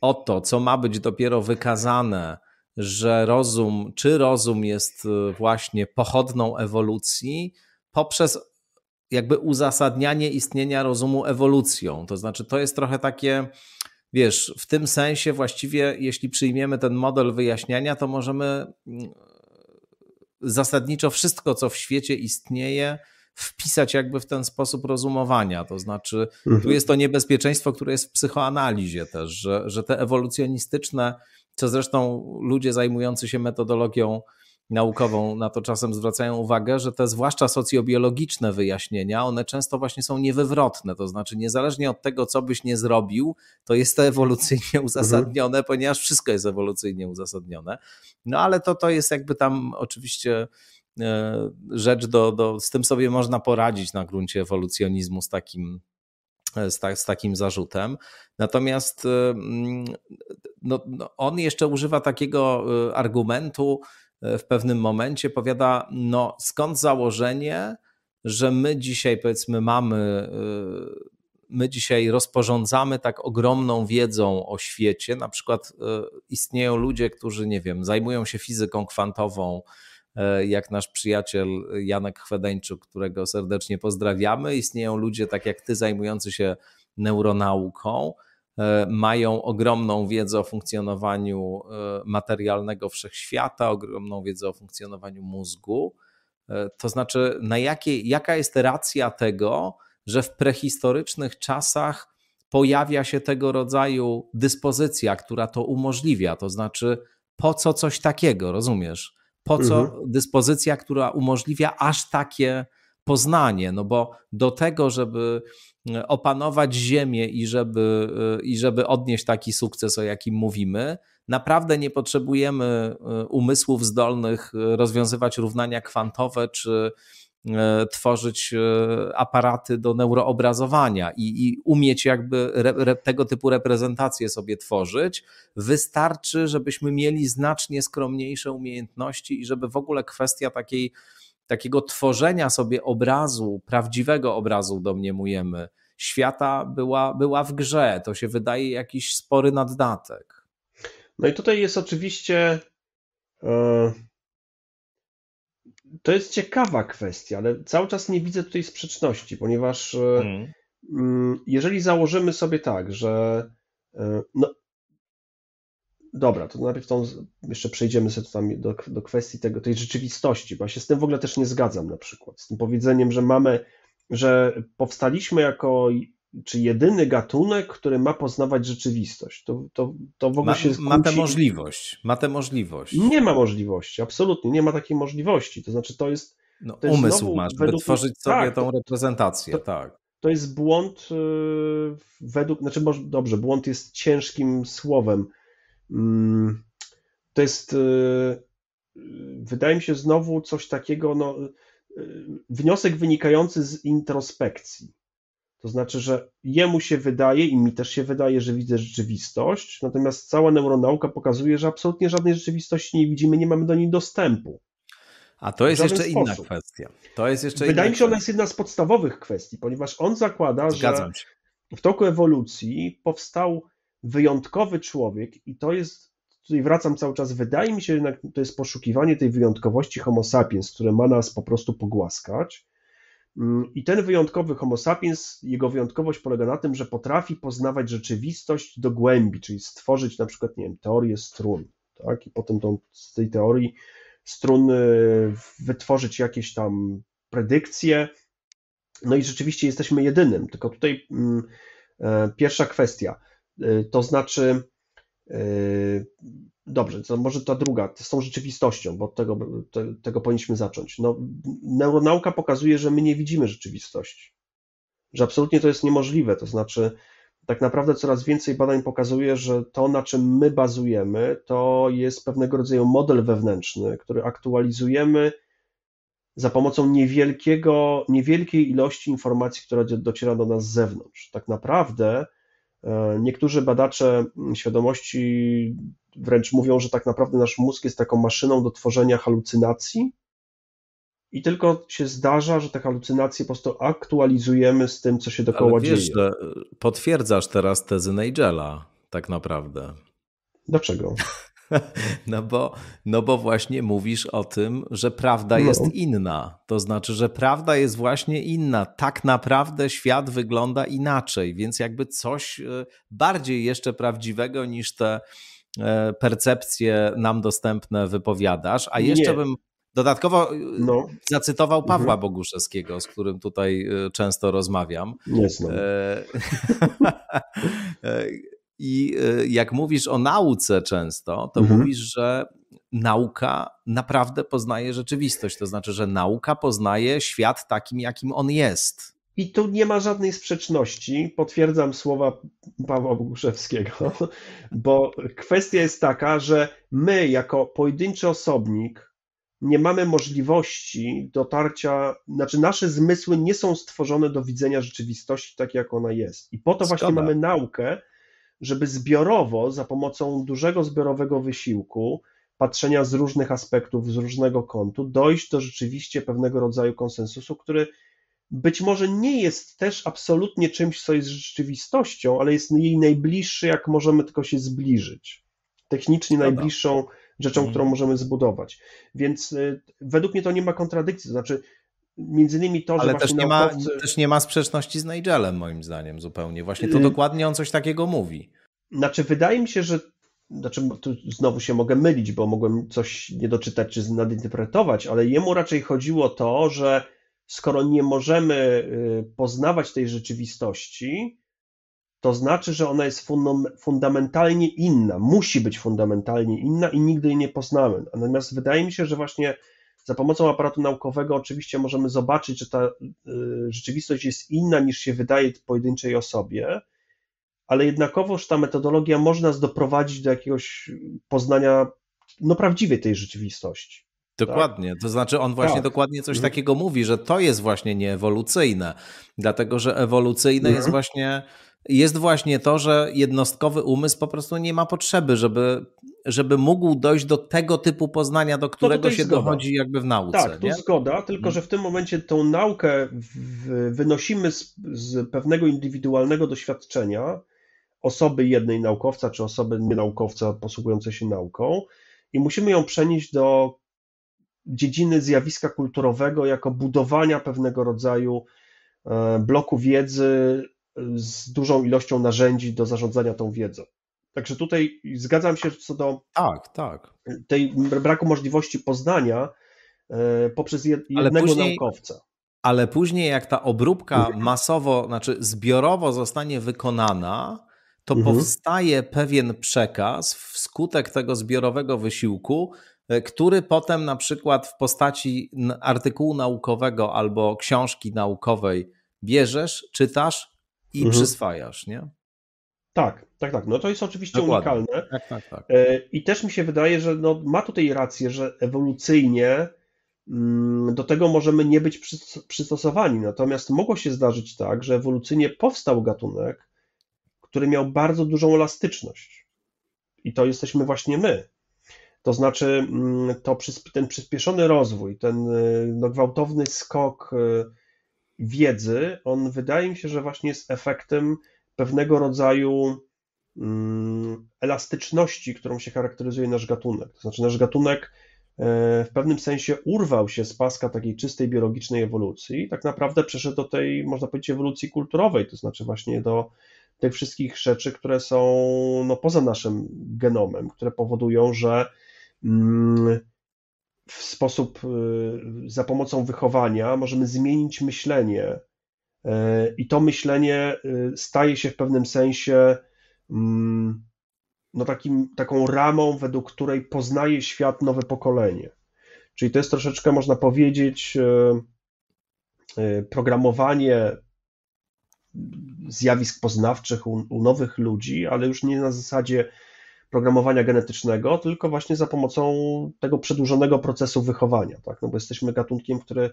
o to, co ma być dopiero wykazane, że rozum, czy rozum jest y, właśnie pochodną ewolucji, poprzez jakby uzasadnianie istnienia rozumu ewolucją. To znaczy, to jest trochę takie wiesz, w tym sensie właściwie, jeśli przyjmiemy ten model wyjaśniania, to możemy mm, zasadniczo wszystko, co w świecie istnieje, wpisać jakby w ten sposób rozumowania. To znaczy, tu mhm. jest to niebezpieczeństwo, które jest w psychoanalizie też, że, że te ewolucjonistyczne, co zresztą ludzie zajmujący się metodologią naukową na to czasem zwracają uwagę, że te zwłaszcza socjobiologiczne wyjaśnienia, one często właśnie są niewywrotne, to znaczy niezależnie od tego, co byś nie zrobił, to jest to ewolucyjnie mhm. uzasadnione, mhm. ponieważ wszystko jest ewolucyjnie uzasadnione. No ale to, to jest jakby tam oczywiście e, rzecz, do, do, z tym sobie można poradzić na gruncie ewolucjonizmu z takim, e, z, ta, z takim zarzutem. Natomiast e, mm, no, no, on jeszcze używa takiego argumentu, E, w pewnym momencie powiada, no skąd założenie, że my dzisiaj powiedzmy mamy, e, my dzisiaj rozporządzamy tak ogromną wiedzą o świecie, na przykład e, istnieją ludzie, którzy nie wiem, zajmują się fizyką kwantową, jak nasz przyjaciel Janek Chwedeńczuk, którego serdecznie pozdrawiamy. Istnieją ludzie tak jak ty zajmujący się neuronauką. E, mają ogromną wiedzę o funkcjonowaniu e, materialnego wszechświata, ogromną wiedzę o funkcjonowaniu mózgu. E, to znaczy, na jakie, jaka jest racja tego, że w prehistorycznych czasach pojawia się tego rodzaju dyspozycja, która to umożliwia? To znaczy, po co coś takiego, rozumiesz? Po co mhm. dyspozycja, która umożliwia aż takie poznanie, no bo do tego, żeby e, opanować ziemię i żeby, e, i żeby odnieść taki sukces, o jakim mówimy, naprawdę nie potrzebujemy e, umysłów zdolnych rozwiązywać równania kwantowe czy tworzyć aparaty do neuroobrazowania i, i umieć jakby re, re, tego typu reprezentacje sobie tworzyć. Wystarczy, żebyśmy mieli znacznie skromniejsze umiejętności i żeby w ogóle kwestia takiej takiego tworzenia sobie obrazu, prawdziwego obrazu domniemujemy, świata była, była w grze. To się wydaje jakiś spory naddatek. No i tutaj jest oczywiście. E, to jest ciekawa kwestia, ale cały czas nie widzę tutaj sprzeczności, ponieważ e, mhm. mm, jeżeli założymy sobie tak, że e, no, Dobra, to najpierw tą, jeszcze przejdziemy sobie tam do, do kwestii tego, tej rzeczywistości, bo ja się z tym w ogóle też nie zgadzam na przykład, z tym powiedzeniem, że mamy, że powstaliśmy jako czy jedyny gatunek, który ma poznawać rzeczywistość. To, to, to w ogóle ma, się kłóci. Ma tę możliwość, ma tę możliwość. Nie ma możliwości, absolutnie, nie ma takiej możliwości, to znaczy to jest... No, to umysł masz, by tworzyć tak, sobie tą reprezentację, to, tak. To jest błąd y, według, znaczy dobrze, błąd jest ciężkim słowem, Mm, to jest, y, wydaje mi się, znowu coś takiego, no, y, wniosek wynikający z introspekcji. To znaczy, że jemu się wydaje i mi też się wydaje, że widzę rzeczywistość, natomiast cała neuronauka pokazuje, że absolutnie żadnej rzeczywistości nie widzimy, nie mamy do niej dostępu. A to jest jeszcze sposób. inna kwestia. To jest jeszcze Wydaje mi się, że ona jest jedna z podstawowych kwestii, ponieważ on zakłada, Zgadzam że się. w toku ewolucji powstał wyjątkowy człowiek, i to jest, tutaj wracam cały czas, wydaje mi się jednak, to jest poszukiwanie tej wyjątkowości Homo sapiens, które ma nas po prostu pogłaskać. Mm, I ten wyjątkowy Homo sapiens, jego wyjątkowość polega na tym, że potrafi poznawać rzeczywistość do głębi, czyli stworzyć na przykład, nie wiem, teorię strun, tak? I potem tą, z tej teorii strun y, wytworzyć jakieś tam predykcje. No i rzeczywiście jesteśmy jedynym, tylko tutaj. Mm, e, pierwsza kwestia. Y, to znaczy, y, dobrze, to może ta druga, z tą rzeczywistością, bo od tego, te, tego powinniśmy zacząć. No, neuronauka pokazuje, że my nie widzimy rzeczywistości, że absolutnie to jest niemożliwe. To znaczy, tak naprawdę coraz więcej badań pokazuje, że to, na czym my bazujemy, to jest pewnego rodzaju model wewnętrzny, który aktualizujemy za pomocą niewielkiego, niewielkiej ilości informacji, która dociera do nas z zewnątrz. Tak naprawdę E, niektórzy badacze mm, świadomości wręcz mówią, że tak naprawdę nasz mózg jest taką maszyną do tworzenia halucynacji. I tylko się zdarza, że te halucynacje po prostu aktualizujemy z tym, co się dookoła Ale wiesz, dzieje. Że e, potwierdzasz teraz tezy Nigela, tak naprawdę. Dlaczego? No bo, no bo właśnie mówisz o tym, że prawda no. jest inna. To znaczy, że prawda jest właśnie inna. Tak naprawdę świat wygląda inaczej, więc jakby coś e, bardziej jeszcze prawdziwego niż te e, percepcje nam dostępne wypowiadasz. A jeszcze Nie. bym Dodatkowo e, no. zacytował mhm. Pawła mhm. Boguszewskiego, z którym tutaj często rozmawiam. Nie no. I e, jak mówisz o nauce często, to mhm. mówisz, że nauka naprawdę poznaje rzeczywistość. To znaczy, że nauka poznaje świat takim, jakim on jest. I tu nie ma żadnej sprzeczności, potwierdzam słowa Pawła Boguszewskiego, bo kwestia jest taka, że my, jako pojedynczy osobnik, nie mamy możliwości dotarcia, znaczy nasze zmysły nie są stworzone do widzenia rzeczywistości tak, jak ona jest. I po to właśnie mamy naukę, żeby zbiorowo, za pomocą dużego zbiorowego wysiłku, patrzenia z różnych aspektów, z różnego kątu, dojść do rzeczywiście pewnego rodzaju konsensusu, który być może nie jest też absolutnie czymś, co jest rzeczywistością, ale jest jej najbliższy, jak możemy tylko się zbliżyć. Technicznie najbliższą rzeczą, mhm. którą możemy zbudować. Więc y, według mnie to nie ma kontradykcji. To znaczy, Między innymi to, że Ale też nie, naukowcy... ma, też nie ma sprzeczności z Nigelem, moim zdaniem, zupełnie. Właśnie to mm. dokładnie on coś takiego mówi. Znaczy, wydaje mi się, że znaczy, tu znowu się mogę mylić, bo mogłem coś nie doczytać czy nadinterpretować, ale jemu raczej chodziło to, że skoro nie możemy y, poznawać tej rzeczywistości, to znaczy, że ona jest fundamentalnie inna, musi być fundamentalnie inna i nigdy jej nie poznamy. Natomiast wydaje mi się, że właśnie za pomocą aparatu naukowego oczywiście możemy zobaczyć, że ta y, rzeczywistość jest inna niż się wydaje pojedynczej osobie, ale jednakowoż ta metodologia może nas doprowadzić do jakiegoś poznania no, prawdziwej tej rzeczywistości. Dokładnie, tak? to znaczy on właśnie tak. dokładnie coś mhm. takiego mówi, że to jest właśnie nieewolucyjne, dlatego że ewolucyjne mhm. jest właśnie jest właśnie to, że jednostkowy umysł po prostu nie ma potrzeby, żeby, żeby mógł dojść do tego typu poznania, do no którego się zgoda. dochodzi jakby w nauce. Tak, to nie? zgoda, tylko mhm. że w tym momencie tą naukę wynosimy z, z pewnego indywidualnego doświadczenia osoby jednej naukowca, czy osoby nienaukowca posługującej się nauką i musimy ją przenieść do dziedziny zjawiska kulturowego jako budowania pewnego rodzaju e, bloku wiedzy z dużą ilością narzędzi do zarządzania tą wiedzą. Także tutaj zgadzam się co do tak, tak. tej braku możliwości poznania e, poprzez jednego później... naukowca ale później jak ta obróbka mhm. masowo, znaczy zbiorowo zostanie wykonana, to mhm. powstaje pewien przekaz wskutek tego zbiorowego wysiłku, e, który potem na przykład w postaci artykułu naukowego albo książki naukowej bierzesz, czytasz i mhm. przyswajasz, nie? Tak, tak, tak. No to jest oczywiście Dokładnie. unikalne. Tak, tak, tak. E, I też mi się wydaje, że no, ma tutaj rację, że ewolucyjnie mm, do tego możemy nie być przystosowani. Natomiast mogło się zdarzyć tak, że ewolucyjnie powstał gatunek, który miał bardzo dużą elastyczność. I to jesteśmy właśnie my. To znaczy, mm, to, ten przyspieszony rozwój, ten y, no, gwałtowny skok y, wiedzy, on wydaje mi się, że właśnie jest efektem pewnego rodzaju mm, elastyczności, którą się charakteryzuje nasz gatunek. To znaczy, nasz gatunek e, w pewnym sensie urwał się z paska takiej czystej biologicznej ewolucji i tak naprawdę przeszedł do tej, można powiedzieć, ewolucji kulturowej, to znaczy właśnie do tych wszystkich rzeczy, które są no, poza naszym genomem, które powodują, że mm, w sposób, y, za pomocą wychowania możemy zmienić myślenie. Y, I to myślenie y, staje się w pewnym sensie mm, no takim, taką ramą, według której poznaje świat nowe pokolenie. Czyli to jest troszeczkę, można powiedzieć, programowanie zjawisk poznawczych u, u nowych ludzi, ale już nie na zasadzie programowania genetycznego, tylko właśnie za pomocą tego przedłużonego procesu wychowania, tak? no bo jesteśmy gatunkiem, który,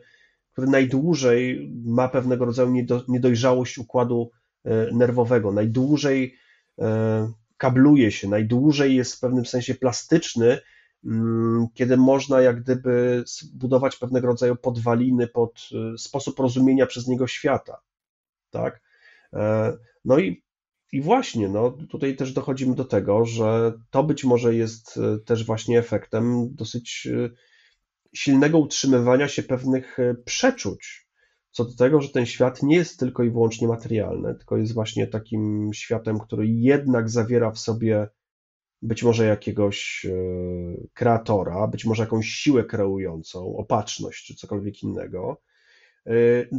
który najdłużej ma pewnego rodzaju niedo, niedojrzałość układu e, nerwowego, najdłużej e, kabluje się, najdłużej jest w pewnym sensie plastyczny, mm, kiedy można jak gdyby budować pewnego rodzaju podwaliny pod e, sposób rozumienia przez niego świata, tak? No i i właśnie, no tutaj też dochodzimy do tego, że to być może jest e, też właśnie efektem dosyć e, silnego utrzymywania się pewnych e, przeczuć co do tego, że ten świat nie jest tylko i wyłącznie materialny, tylko jest właśnie takim światem, który jednak zawiera w sobie być może jakiegoś kreatora, być może jakąś siłę kreującą, opatrzność czy cokolwiek innego,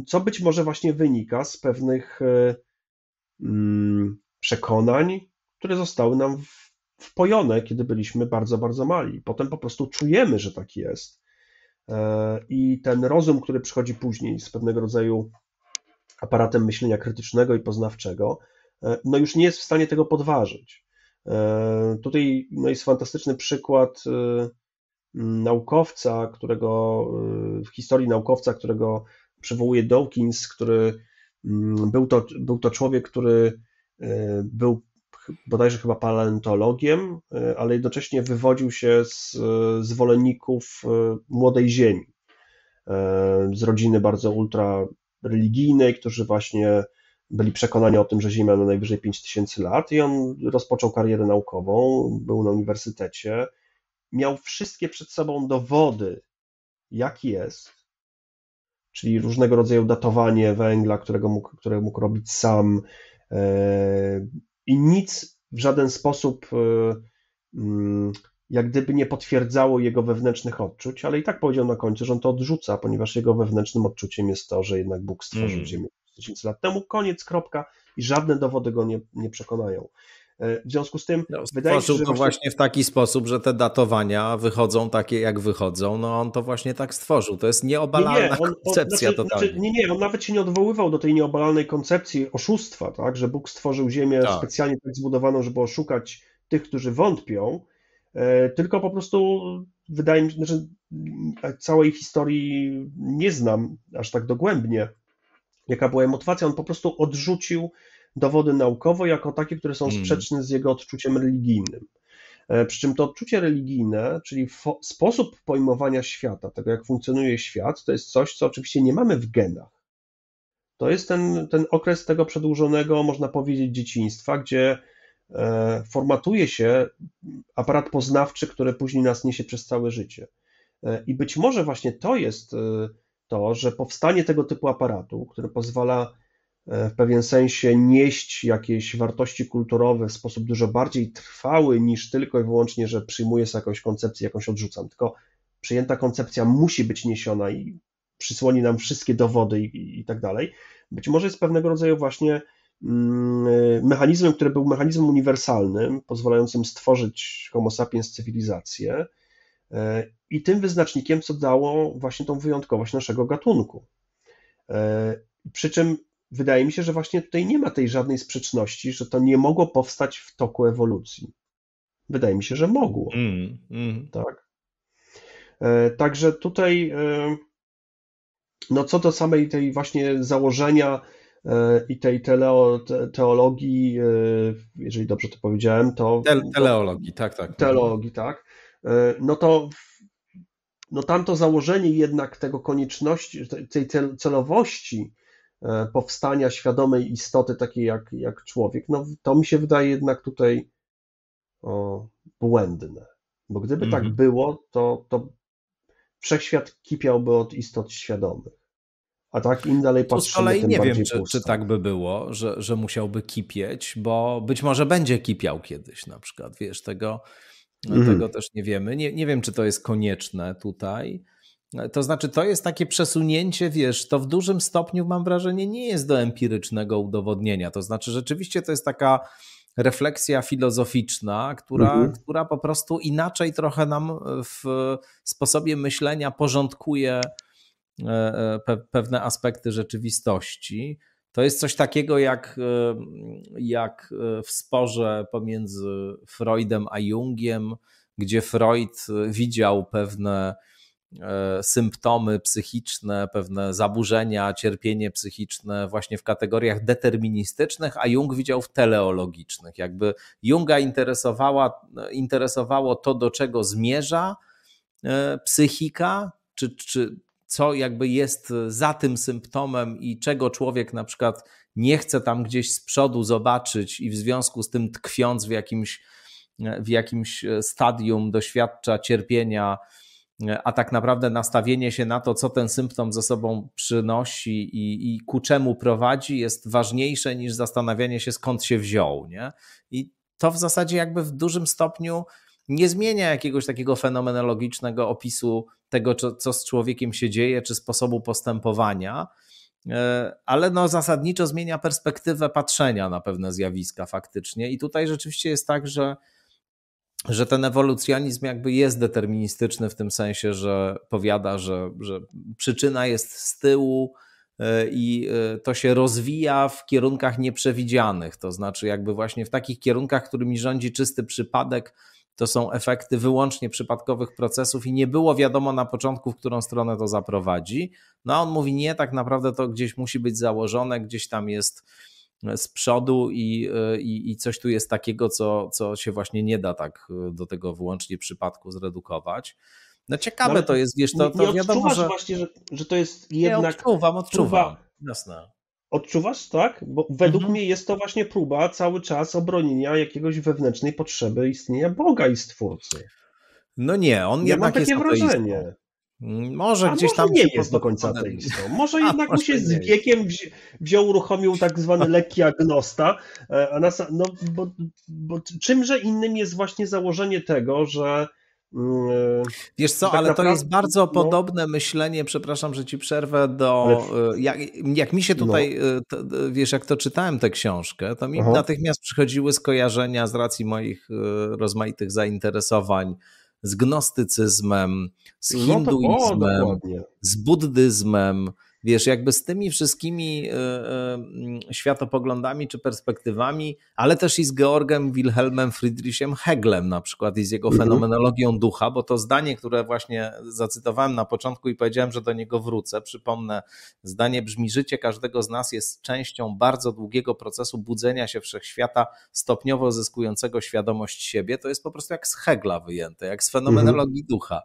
co być może właśnie wynika z pewnych Mm, przekonań, które zostały nam wpojone, kiedy byliśmy bardzo, bardzo mali. Potem po prostu czujemy, że tak jest. E, I ten rozum, który przychodzi później z pewnego rodzaju aparatem myślenia krytycznego i poznawczego, e, no już nie jest w stanie tego podważyć. E, tutaj no jest fantastyczny przykład naukowca, którego, w historii naukowca, którego przywołuje Dawkins, który Mm, był to, był to człowiek, który e, był bodajże chyba paleontologiem, e, ale jednocześnie wywodził się z zwolenników e, młodej ziemi, z rodziny bardzo ultra religijnej, którzy właśnie byli przekonani o tym, że Ziemia ma najwyżej 5000 lat i on rozpoczął karierę naukową, był na uniwersytecie, miał wszystkie przed sobą dowody, jak jest, czyli różnego rodzaju datowanie węgla, którego mógł, które mógł robić sam. E, I nic w żaden sposób e, mm, jak gdyby nie potwierdzało jego wewnętrznych odczuć, ale i tak powiedział na końcu, że on to odrzuca, ponieważ jego wewnętrznym odczuciem jest to, że jednak Bóg stworzył mm. Ziemię tysięcy lat temu, koniec, kropka i żadne dowody go nie, nie przekonają. E, w związku z tym no, wydaje się, że. to właśnie... w taki sposób, że te datowania wychodzą takie, jak wychodzą. No on to właśnie tak stworzył. To jest nieobalalna nie, nie, on, koncepcja znaczy, znaczy, nie, nie, on nawet się nie odwoływał do tej nieobalalnej koncepcji oszustwa, tak? Że Bóg stworzył Ziemię tak. specjalnie tak zbudowaną, żeby oszukać tych, którzy wątpią, e, tylko po prostu wydaje mi się, znaczy e, całej historii nie znam aż tak dogłębnie, jaka była motywacja. On po prostu odrzucił dowody naukowe jako takie, które są hmm. sprzeczne z jego odczuciem religijnym. E, przy czym to odczucie religijne, czyli sposób pojmowania świata, tego jak funkcjonuje świat, to jest coś, co oczywiście nie mamy w genach. To jest ten, ten okres tego przedłużonego, można powiedzieć, dzieciństwa, gdzie e, formatuje się aparat poznawczy, który później nas niesie przez całe życie. E, I być może właśnie to jest to, że powstanie tego typu aparatu, który pozwala E, w pewien sensie nieść jakieś wartości kulturowe w sposób dużo bardziej trwały niż tylko i wyłącznie, że przyjmuję sobie jakąś koncepcję, jakąś odrzucam. Tylko przyjęta koncepcja musi być niesiona i przysłoni nam wszystkie dowody i, i, i tak dalej. Być może jest pewnego rodzaju właśnie mm, mechanizmem, który był mechanizmem uniwersalnym, pozwalającym stworzyć Homo sapiens cywilizację e, i tym wyznacznikiem, co dało właśnie tą wyjątkowość naszego gatunku. E, przy czym wydaje mi się, że właśnie tutaj nie ma tej żadnej sprzeczności, że to nie mogło powstać w toku ewolucji. Wydaje mi się, że mogło. Mm, mm. Tak. E, także tutaj, e, no co do samej tej właśnie założenia e, i tej teleo, teologii, jeżeli dobrze to powiedziałem, to. Te, teleologii, tak, tak. Teleologii, tak. No to no tamto założenie jednak tego konieczności, tej celowości E, powstania świadomej istoty takiej jak, jak człowiek, no to mi się wydaje jednak tutaj o, błędne. Bo gdyby tak mhm. było, to, to wszechświat kipiałby od istot świadomych. A tak im dalej patrzymy, tu z kolei nie wiem, czy, czy, tak by było, że, że musiałby kipieć, bo być może będzie kipiał kiedyś na przykład, wiesz, tego, mhm. tego też nie wiemy. Nie, nie wiem, czy to jest konieczne tutaj. No, to znaczy, to jest takie przesunięcie, wiesz, to w dużym stopniu mam wrażenie nie jest do empirycznego udowodnienia. To znaczy, rzeczywiście to jest taka refleksja filozoficzna, która, mhm. która po prostu inaczej trochę nam w sposobie myślenia porządkuje e, e, pewne aspekty rzeczywistości. To jest coś takiego jak, e, jak w sporze pomiędzy Freudem a Jungiem, gdzie Freud widział pewne E, symptomy psychiczne, pewne zaburzenia, cierpienie psychiczne właśnie w kategoriach deterministycznych, a Jung widział w teleologicznych. Jakby Junga interesowała, interesowało to, do czego zmierza e, psychika, czy, czy co jakby jest za tym symptomem i czego człowiek na przykład nie chce tam gdzieś z przodu zobaczyć i w związku z tym tkwiąc w jakimś, e, w jakimś stadium doświadcza cierpienia, a tak naprawdę nastawienie się na to, co ten symptom ze sobą przynosi i, i ku czemu prowadzi, jest ważniejsze niż zastanawianie się, skąd się wziął. Nie? I to w zasadzie jakby w dużym stopniu nie zmienia jakiegoś takiego fenomenologicznego opisu tego, co, co z człowiekiem się dzieje, czy sposobu postępowania, e, ale no zasadniczo zmienia perspektywę patrzenia na pewne zjawiska faktycznie. I tutaj rzeczywiście jest tak, że że ten ewolucjonizm jakby jest deterministyczny w tym sensie, że powiada, że, że przyczyna jest z tyłu, e, i e, to się rozwija w kierunkach nieprzewidzianych, to znaczy jakby właśnie w takich kierunkach, którymi rządzi czysty przypadek, to są efekty wyłącznie przypadkowych procesów i nie było wiadomo na początku, w którą stronę to zaprowadzi. No a on mówi nie, tak naprawdę to gdzieś musi być założone, gdzieś tam jest z przodu i, y, i, i, coś tu jest takiego, co, co się właśnie nie da tak y, do tego wyłącznie przypadku zredukować. No ciekawe no, to jest, wiesz, to, nie wiadomo, że... właśnie, że, że to jest jednak... Nie, odczuwam, odczuwam, jasne. Odczuwasz, tak? Bo według mhm. mnie jest to właśnie próba cały czas obronienia jakiegoś wewnętrznej potrzeby istnienia Boga i Stwórcy. No nie, on ja jednak ma takie jest wrażenie. Ateistą. Mm, może A gdzieś może tam. Nie jest do końca ateistą. No. Może A, jednak mu się z wiekiem wzi wziął, uruchomił tak zwany lekki agnosta. E, no, bo, bo czymże innym jest właśnie założenie tego, że. Mm, wiesz co, tak ale naprawdę, to jest bardzo no. podobne myślenie, przepraszam, że ci przerwę, do. E, jak, jak mi się no. tutaj, no. wiesz, jak to czytałem tę książkę, to mi Aha. natychmiast przychodziły skojarzenia z racji moich rozmaitych zainteresowań z gnostycyzmem, z hinduizmem, no to, o, z buddyzmem Wiesz, jakby z tymi wszystkimi e, e, mm, światopoglądami czy perspektywami, ale też i z Georgem Wilhelmem Friedrichem Heglem na przykład i z jego mhm. fenomenologią ducha, bo to zdanie, które właśnie zacytowałem na początku i powiedziałem, że do niego wrócę, przypomnę, zdanie brzmi: Życie każdego z nas jest częścią bardzo długiego procesu budzenia się wszechświata, stopniowo zyskującego świadomość siebie. To jest po prostu jak z Hegla wyjęte, jak z fenomenologii mhm. ducha.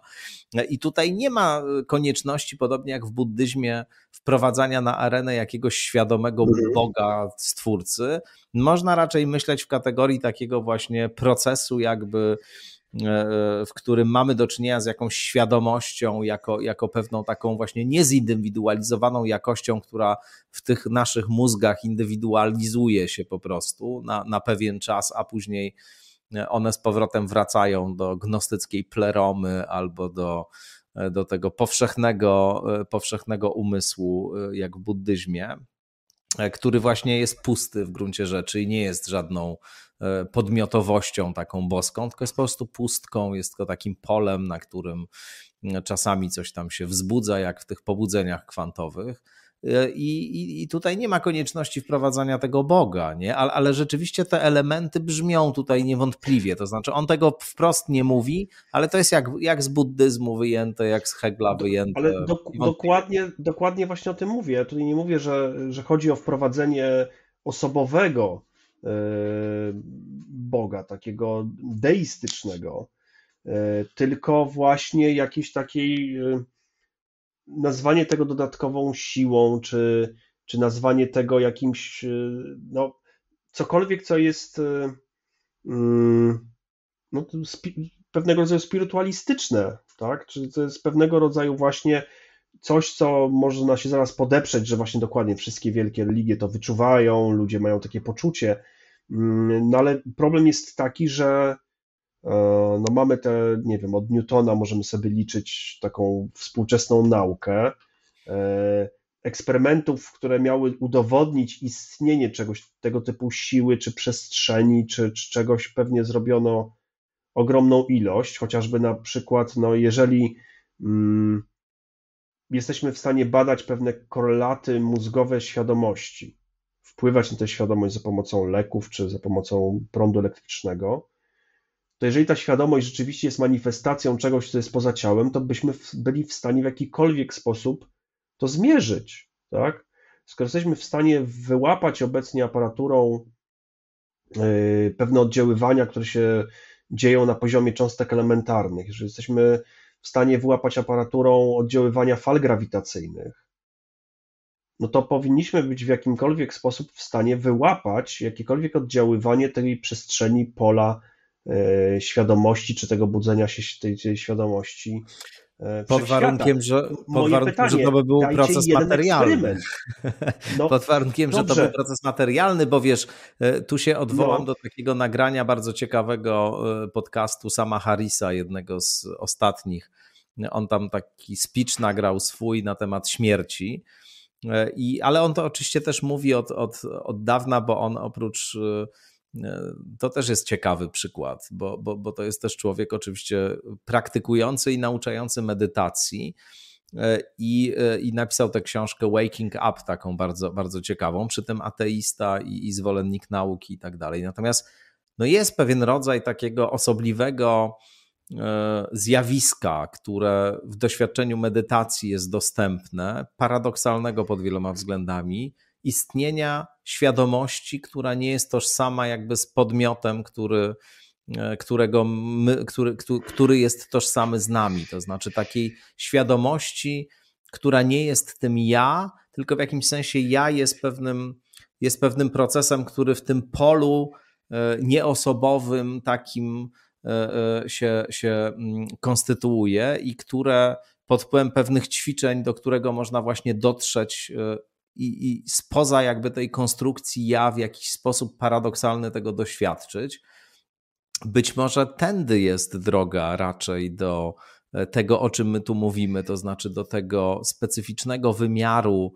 I tutaj nie ma e, konieczności, podobnie jak w buddyzmie, wprowadzania na arenę jakiegoś świadomego mhm. Boga, stwórcy. Można raczej myśleć w kategorii takiego właśnie procesu, jakby e, e, w którym mamy do czynienia z jakąś świadomością, jako, jako pewną taką właśnie niezindywidualizowaną jakością, która w tych naszych mózgach indywidualizuje się po prostu na, na pewien czas, a później e, one z powrotem wracają do gnostyckiej pleromy albo do E, do tego powszechnego, e, powszechnego umysłu, e, jak w buddyzmie, który właśnie jest pusty w gruncie rzeczy i nie jest żadną podmiotowością taką boską, tylko jest po prostu pustką, jest tylko takim polem, na którym czasami coś tam się wzbudza, jak w tych pobudzeniach kwantowych E, I, i, I, tutaj nie ma konieczności wprowadzania tego Boga, nie? Ale, ale, rzeczywiście te elementy brzmią tutaj niewątpliwie. To znaczy, on tego wprost nie mówi, ale to jest jak, jak z buddyzmu wyjęte, jak z Hegla wyjęte. Ale do, dokładnie, dokładnie właśnie o tym mówię. Ja tutaj nie mówię, że, że chodzi o wprowadzenie osobowego yy, Boga, takiego deistycznego, yy, tylko właśnie jakiejś takiej. Yy, nazwanie tego dodatkową siłą, czy, czy nazwanie tego jakimś, e, no, cokolwiek, co jest e, mm, no, pewnego rodzaju spirytualistyczne, tak? Czy to jest pewnego rodzaju właśnie coś, co można się zaraz podeprzeć, że właśnie dokładnie wszystkie wielkie religie to wyczuwają, ludzie mają takie poczucie. Mm, no ale problem jest taki, że E, no mamy te, nie wiem, od Newtona możemy sobie liczyć taką współczesną naukę e, eksperymentów, które miały udowodnić istnienie czegoś tego typu siły, czy przestrzeni, czy, czy, czegoś pewnie zrobiono ogromną ilość, chociażby na przykład, no jeżeli mm, jesteśmy w stanie badać pewne korelaty mózgowe świadomości, wpływać na tę świadomość za pomocą leków, czy za pomocą prądu elektrycznego, to jeżeli ta świadomość rzeczywiście jest manifestacją czegoś, co jest poza ciałem, to byśmy byli w stanie w jakikolwiek sposób to zmierzyć, tak? Skoro jesteśmy w stanie wyłapać obecnie aparaturą yy, pewne oddziaływania, które się dzieją na poziomie cząstek elementarnych, jeżeli jesteśmy w stanie wyłapać aparaturą oddziaływania fal grawitacyjnych, no to powinniśmy być w jakimkolwiek sposób w stanie wyłapać jakiekolwiek oddziaływanie tej przestrzeni pola E, świadomości, czy tego budzenia się tej, tej świadomości. Pod warunkiem, że, pod warunkiem pytanie, że to by był proces materialny. No, pod warunkiem, dobrze. że to był proces materialny, bo wiesz, e, tu się odwołam no. do takiego nagrania bardzo ciekawego e, podcastu sama Harrisa, jednego z ostatnich. On tam taki speech nagrał swój na temat śmierci. I, ale on to oczywiście też mówi od, od, od dawna, bo on oprócz E, to też jest ciekawy przykład, bo, bo, bo to jest też człowiek oczywiście praktykujący i nauczający medytacji. E, I, e, I napisał tę książkę Waking Up, taką bardzo, bardzo ciekawą, przy tym ateista i, i zwolennik nauki i tak dalej. Natomiast no jest pewien rodzaj takiego osobliwego zjawiska, które w doświadczeniu medytacji jest dostępne, paradoksalnego pod wieloma względami, istnienia świadomości, która nie jest tożsama jakby z podmiotem, który, e, którego my, który, który jest tożsamy z nami, to znaczy takiej świadomości, która nie jest tym ja, tylko w jakimś sensie ja jest pewnym, jest pewnym procesem, który w tym polu e, nieosobowym takim e, się, się mm, konstytuuje i które pod wpływem pewnych ćwiczeń, do którego można właśnie dotrzeć i, i spoza jakby tej konstrukcji ja w jakiś sposób paradoksalny tego doświadczyć. Być może tędy jest droga raczej do e, tego, o czym my tu mówimy, to znaczy do tego specyficznego wymiaru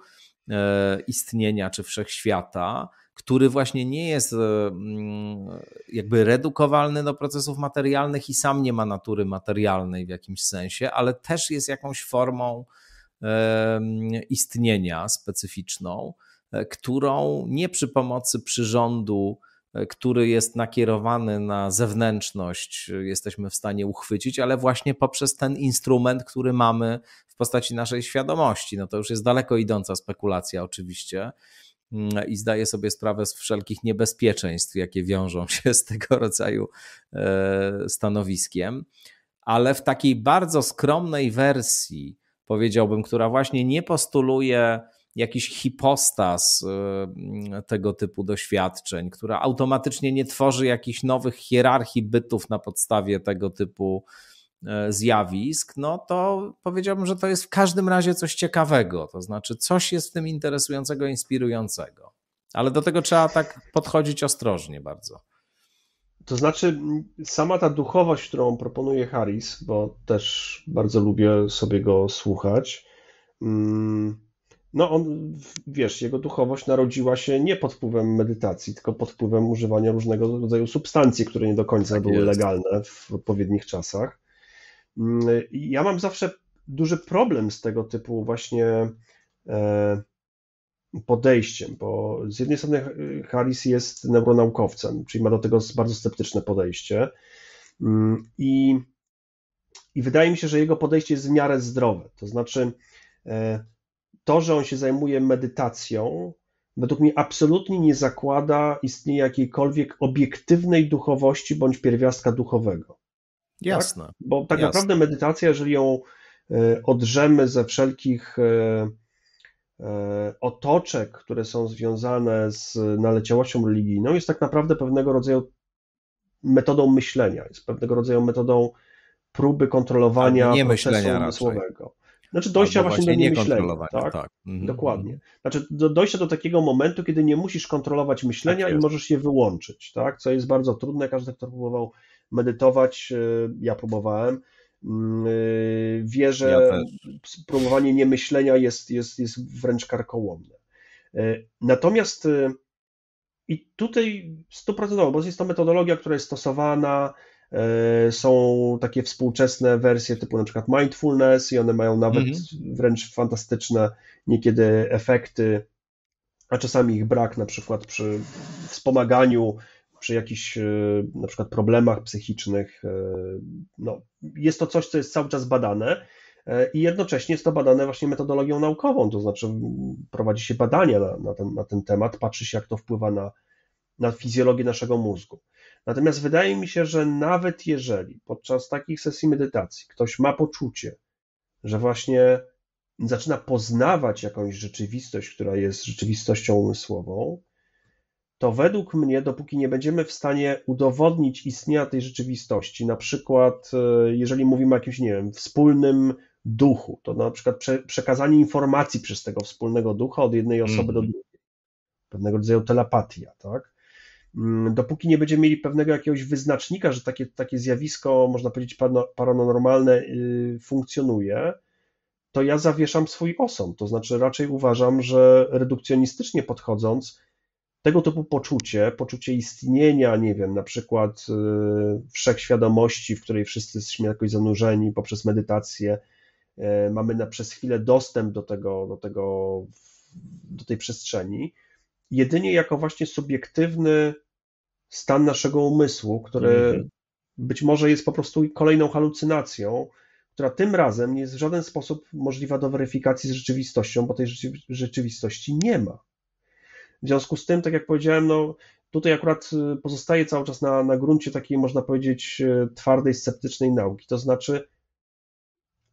e, istnienia czy wszechświata, który właśnie nie jest e, mm, jakby redukowalny do procesów materialnych i sam nie ma natury materialnej w jakimś sensie, ale też jest jakąś formą istnienia specyficzną, e, którą nie przy pomocy przyrządu, e, który jest nakierowany na zewnętrzność, e, jesteśmy w stanie uchwycić, ale właśnie poprzez ten instrument, który mamy w postaci naszej świadomości. No to już jest daleko idąca spekulacja, oczywiście mm, i zdaję sobie sprawę z wszelkich niebezpieczeństw, jakie wiążą się z tego rodzaju stanowiskiem. Ale w takiej bardzo skromnej wersji, powiedziałbym, która właśnie nie postuluje jakiś hipostas y, tego typu doświadczeń, która automatycznie nie tworzy jakichś nowych hierarchii bytów na podstawie tego typu e, zjawisk, no to powiedziałbym, że to jest w każdym razie coś ciekawego, to znaczy coś jest w tym interesującego, inspirującego. Ale do tego trzeba tak podchodzić ostrożnie bardzo. To znaczy, sama ta duchowość, którą proponuje Harris, bo też bardzo lubię sobie go słuchać. Mm, no, on, wiesz, jego duchowość narodziła się nie pod wpływem medytacji, tylko pod wpływem używania różnego rodzaju substancji, które nie do końca tak były jest. legalne w odpowiednich czasach. Mm, ja mam zawsze duży problem z tego typu właśnie e, podejściem, bo z jednej strony Harris jest neuronaukowcem, czyli ma do tego bardzo sceptyczne podejście mm, i, i wydaje mi się, że jego podejście jest w miarę zdrowe, to znaczy e, to, że on się zajmuje medytacją, według mnie absolutnie nie zakłada istnienia jakiejkolwiek obiektywnej duchowości bądź pierwiastka duchowego. Tak? Jasne. Tak? Bo tak Jasne. naprawdę medytacja, jeżeli ją e, odrzemy ze wszelkich e, E, otoczek, które są związane z naleciałością religijną, jest tak naprawdę pewnego rodzaju metodą myślenia, jest pewnego rodzaju metodą próby kontrolowania Albo tak, nie procesu umysłowego. Znaczy dojścia właśnie do niemyślenia. Tak? tak. Mhm. Dokładnie. Mhm. Znaczy do, dojścia do takiego momentu, kiedy nie musisz kontrolować myślenia tak i możesz je wyłączyć, tak? co jest bardzo trudne. Każdy, kto próbował medytować, e, ja próbowałem, Mm, y, Wierzę, ja promowanie niemyślenia jest, jest, jest wręcz karkołomne. Y, natomiast y, i tutaj stuprocentowo, bo jest to metodologia, która jest stosowana, są takie współczesne wersje typu na przykład mindfulness i one mają nawet mhm. wręcz fantastyczne niekiedy efekty, a czasami ich brak na przykład przy wspomaganiu przy jakichś e, na przykład problemach psychicznych. E, no, jest to coś, co jest cały czas badane e, i jednocześnie jest to badane właśnie metodologią naukową, to znaczy prowadzi się badania na, na, ten, na ten temat, patrzy się, jak to wpływa na, na fizjologię naszego mózgu. Natomiast wydaje mi się, że nawet jeżeli podczas takich sesji medytacji ktoś ma poczucie, że właśnie zaczyna poznawać jakąś rzeczywistość, która jest rzeczywistością umysłową, to według mnie, dopóki nie będziemy w stanie udowodnić istnienia tej rzeczywistości, na przykład e, jeżeli mówimy o jakimś, nie wiem, wspólnym duchu, to na przykład prze, przekazanie informacji przez tego wspólnego ducha od jednej osoby mm. do mhm. drugiej, pewnego rodzaju telepatia, tak? Mm, dopóki nie będziemy mieli pewnego jakiegoś wyznacznika, że takie, takie zjawisko, można powiedzieć, paranormalne y, funkcjonuje, to ja zawieszam swój osąd. To znaczy, raczej uważam, że redukcjonistycznie podchodząc, tego typu poczucie, poczucie istnienia, nie wiem, na przykład y, wszechświadomości, w której wszyscy jesteśmy jakoś zanurzeni poprzez medytację, y, mamy na, przez chwilę dostęp do tego, do tego, do tej przestrzeni, jedynie jako właśnie subiektywny stan naszego umysłu, który mhm. być może jest po prostu kolejną halucynacją, która tym razem nie jest w żaden sposób możliwa do weryfikacji z rzeczywistością, bo tej rzeczywistości nie ma. W związku z tym, tak jak powiedziałem, no, tutaj akurat y, pozostaje cały czas na, na gruncie takiej, można powiedzieć, y, twardej, sceptycznej nauki. To znaczy,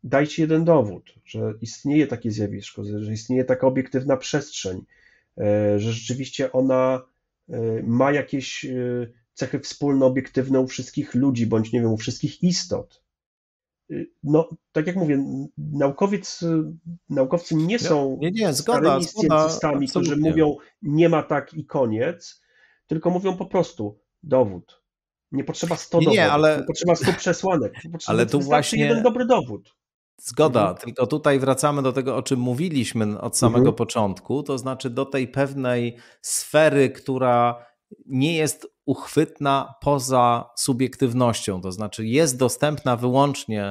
dajcie jeden dowód, że istnieje takie zjawisko, że istnieje taka obiektywna przestrzeń, e, że rzeczywiście ona e, ma jakieś y, cechy wspólne, obiektywne u wszystkich ludzi, bądź nie wiem, u wszystkich istot. Y, no, tak jak mówię, naukowiec, y, naukowcy nie są nie, nie, zgoda, starymi którzy mówią nie ma tak i koniec, tylko mówią po prostu dowód. Nie potrzeba 100 nie, dowodów, nie, ale... nie potrzeba 100 przesłanek. Potrzeba ale tu właśnie jeden dobry dowód. Zgoda, mhm. tylko tutaj wracamy do tego, o czym mówiliśmy od samego mhm. początku, to znaczy do tej pewnej sfery, która nie jest uchwytna poza subiektywnością, to znaczy jest dostępna wyłącznie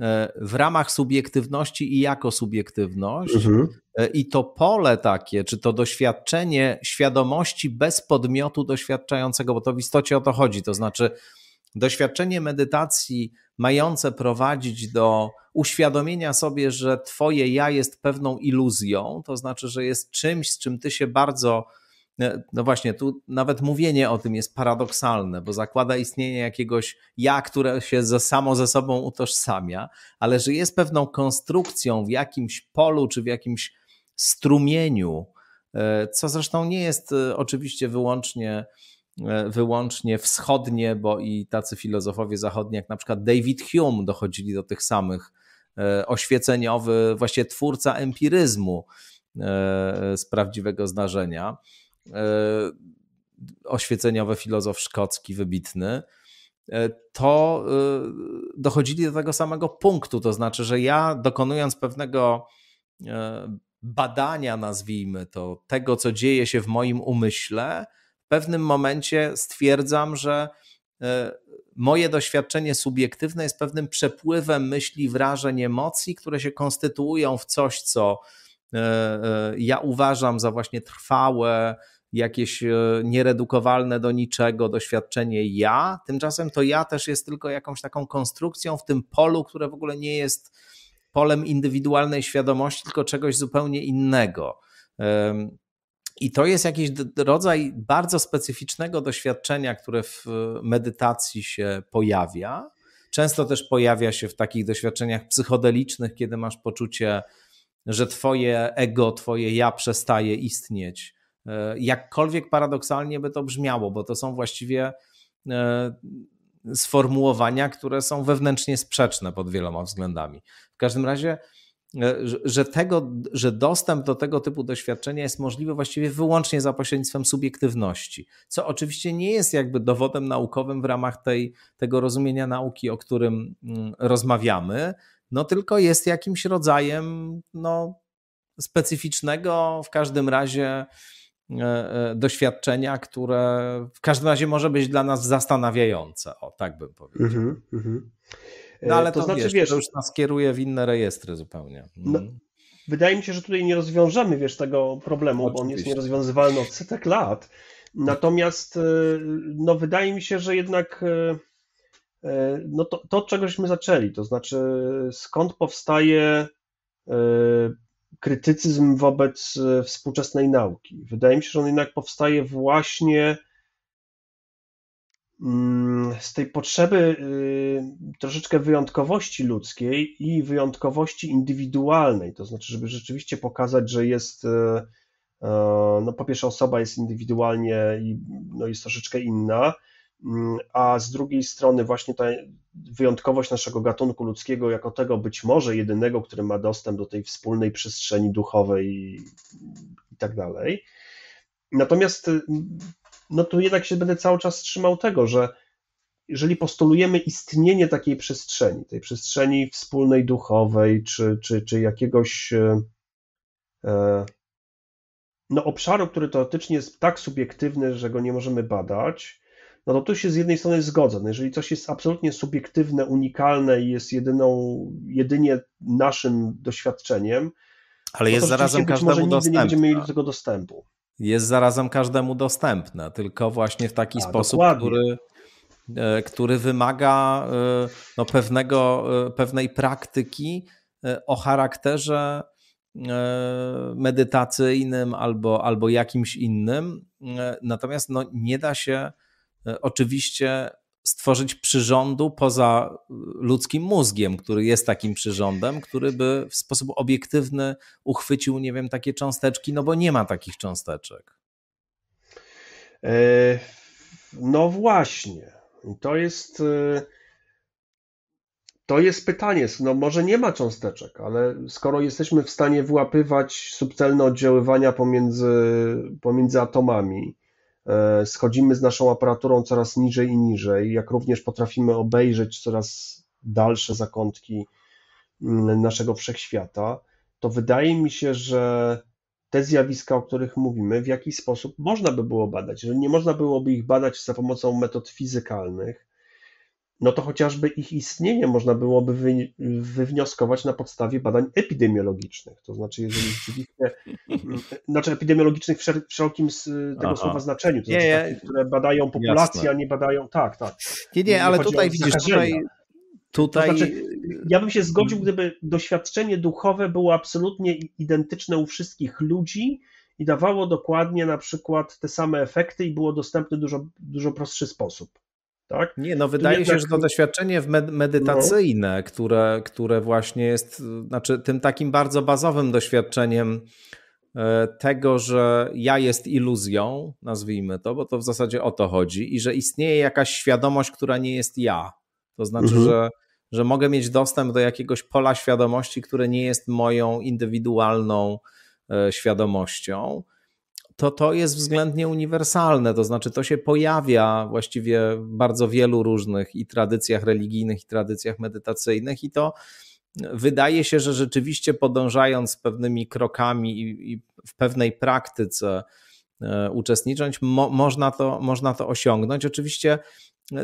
e, w ramach subiektywności i jako subiektywność. Mhm. E, I to pole takie, czy to doświadczenie świadomości bez podmiotu doświadczającego, bo to w istocie o to chodzi, to znaczy doświadczenie medytacji mające prowadzić do uświadomienia sobie, że Twoje ja jest pewną iluzją, to znaczy, że jest czymś, z czym Ty się bardzo E, no właśnie, tu nawet mówienie o tym jest paradoksalne, bo zakłada istnienie jakiegoś ja, które się ze, samo ze sobą utożsamia, ale że jest pewną konstrukcją w jakimś polu czy w jakimś strumieniu, e, co zresztą nie jest e, oczywiście wyłącznie wyłącznie wschodnie, bo i tacy filozofowie zachodni, jak na przykład David Hume, dochodzili do tych samych oświeceniowy, właśnie twórca empiryzmu z prawdziwego zdarzenia. E, oświeceniowy filozof szkocki, wybitny, e, to e, dochodzili do tego samego punktu. To znaczy, że ja dokonując pewnego badania, nazwijmy to, tego, co dzieje się w moim umyśle, w pewnym momencie stwierdzam, że moje doświadczenie subiektywne jest pewnym przepływem myśli, wrażeń, emocji, które się konstytuują w coś, co ja uważam za właśnie trwałe, jakieś e, nieredukowalne do niczego doświadczenie ja, tymczasem to ja też jest tylko jakąś taką konstrukcją w tym polu, które w ogóle nie jest polem indywidualnej świadomości, tylko czegoś zupełnie innego. I to jest jakiś rodzaj bardzo specyficznego doświadczenia, które w e, medytacji się pojawia. Często też pojawia się w takich doświadczeniach psychodelicznych, kiedy masz poczucie, że twoje ego, twoje ja przestaje istnieć E, jakkolwiek paradoksalnie by to brzmiało, bo to są właściwie e, sformułowania, które są wewnętrznie sprzeczne pod wieloma względami. W każdym razie, e, że, tego, że dostęp do tego typu doświadczenia jest możliwy właściwie wyłącznie za pośrednictwem subiektywności, co oczywiście nie jest jakby dowodem naukowym w ramach tej, tego rozumienia nauki, o którym mm, rozmawiamy, no tylko jest jakimś rodzajem no, specyficznego w każdym razie E, e, doświadczenia, które w każdym razie może być dla nas zastanawiające. O, tak bym powiedział. Mm -hmm. No ale e, to, to znaczy, wiesz, wiesz, to już nas kieruje w inne rejestry zupełnie. Mhm. No, wydaje mi się, że tutaj nie rozwiążemy, wiesz, tego problemu, Oczywiście. bo on jest nierozwiązywalny od setek lat. Natomiast no, wydaje mi się, że jednak no, to, to, od czegośmy zaczęli, to znaczy skąd powstaje krytycyzm wobec e, współczesnej nauki. Wydaje mi się, że on jednak powstaje właśnie mm, z tej potrzeby y, troszeczkę wyjątkowości ludzkiej i wyjątkowości indywidualnej, to znaczy, żeby rzeczywiście pokazać, że jest, e, e, no po pierwsze osoba jest indywidualnie i no jest troszeczkę inna, Mm, a z drugiej strony właśnie ta wyjątkowość naszego gatunku ludzkiego jako tego być może jedynego, który ma dostęp do tej wspólnej przestrzeni duchowej i tak dalej. Natomiast no tu jednak się będę cały czas trzymał tego, że jeżeli postulujemy istnienie takiej przestrzeni, tej przestrzeni wspólnej duchowej, czy, czy, czy jakiegoś e, e, no, obszaru, który teoretycznie jest tak subiektywny, że go nie możemy badać, no to tu się z jednej strony zgodzę. No jeżeli coś jest absolutnie subiektywne, unikalne i jest jedyną, jedynie naszym doświadczeniem, ale jest zarazem każdemu może nigdy dostępne. nie będziemy mieli do tego dostępu. Jest zarazem każdemu dostępne, tylko właśnie w taki A, tak, sposób, który, e, który wymaga e, no, pewnego, e, pewnej praktyki o charakterze medytacyjnym albo, albo jakimś innym. Natomiast no, nie da się E, oczywiście stworzyć przyrządu poza ludzkim mózgiem, który jest takim przyrządem, który by w sposób obiektywny uchwycił, nie wiem, takie cząsteczki, no bo nie ma takich cząsteczek. E, no właśnie. To jest. E, to jest pytanie. No może nie ma cząsteczek, ale skoro jesteśmy w stanie wyłapywać subtelne oddziaływania pomiędzy, pomiędzy atomami, E, schodzimy z naszą aparaturą coraz niżej i niżej, jak również potrafimy obejrzeć coraz dalsze zakątki mm, naszego wszechświata, to wydaje mi się, że te zjawiska, o których mówimy, w jakiś sposób można by było badać, że nie można byłoby ich badać za pomocą metod fizykalnych, no to chociażby ich istnienie można byłoby wywnioskować na podstawie badań epidemiologicznych. To znaczy, jeżeli rzeczywiście, znaczy epidemiologicznych w szerokim tego Aha. słowa znaczeniu, to znaczy nie, takie, które badają populację, Jasne. a nie badają, tak, tak. Nie, nie, ale tutaj widzisz, tutaj, Tutaj... To znaczy, ja bym się zgodził, gdyby doświadczenie duchowe było absolutnie identyczne u wszystkich ludzi i dawało dokładnie na przykład te same efekty i było dostępny dużo, dużo prostszy sposób tak? Nie, no wydaje się, że to doświadczenie medytacyjne, no. które, które właśnie jest, znaczy tym takim bardzo bazowym doświadczeniem e, tego, że ja jest iluzją, nazwijmy to, bo to w zasadzie o to chodzi, i że istnieje jakaś świadomość, która nie jest ja. To znaczy, mhm. że, że mogę mieć dostęp do jakiegoś pola świadomości, które nie jest moją indywidualną e, świadomością to to jest względnie uniwersalne, to znaczy to się pojawia właściwie w bardzo wielu różnych i tradycjach religijnych, i tradycjach medytacyjnych, i to wydaje się, że rzeczywiście podążając pewnymi krokami i, i w pewnej praktyce e, uczestnicząc, mo, można, to, można to osiągnąć. Oczywiście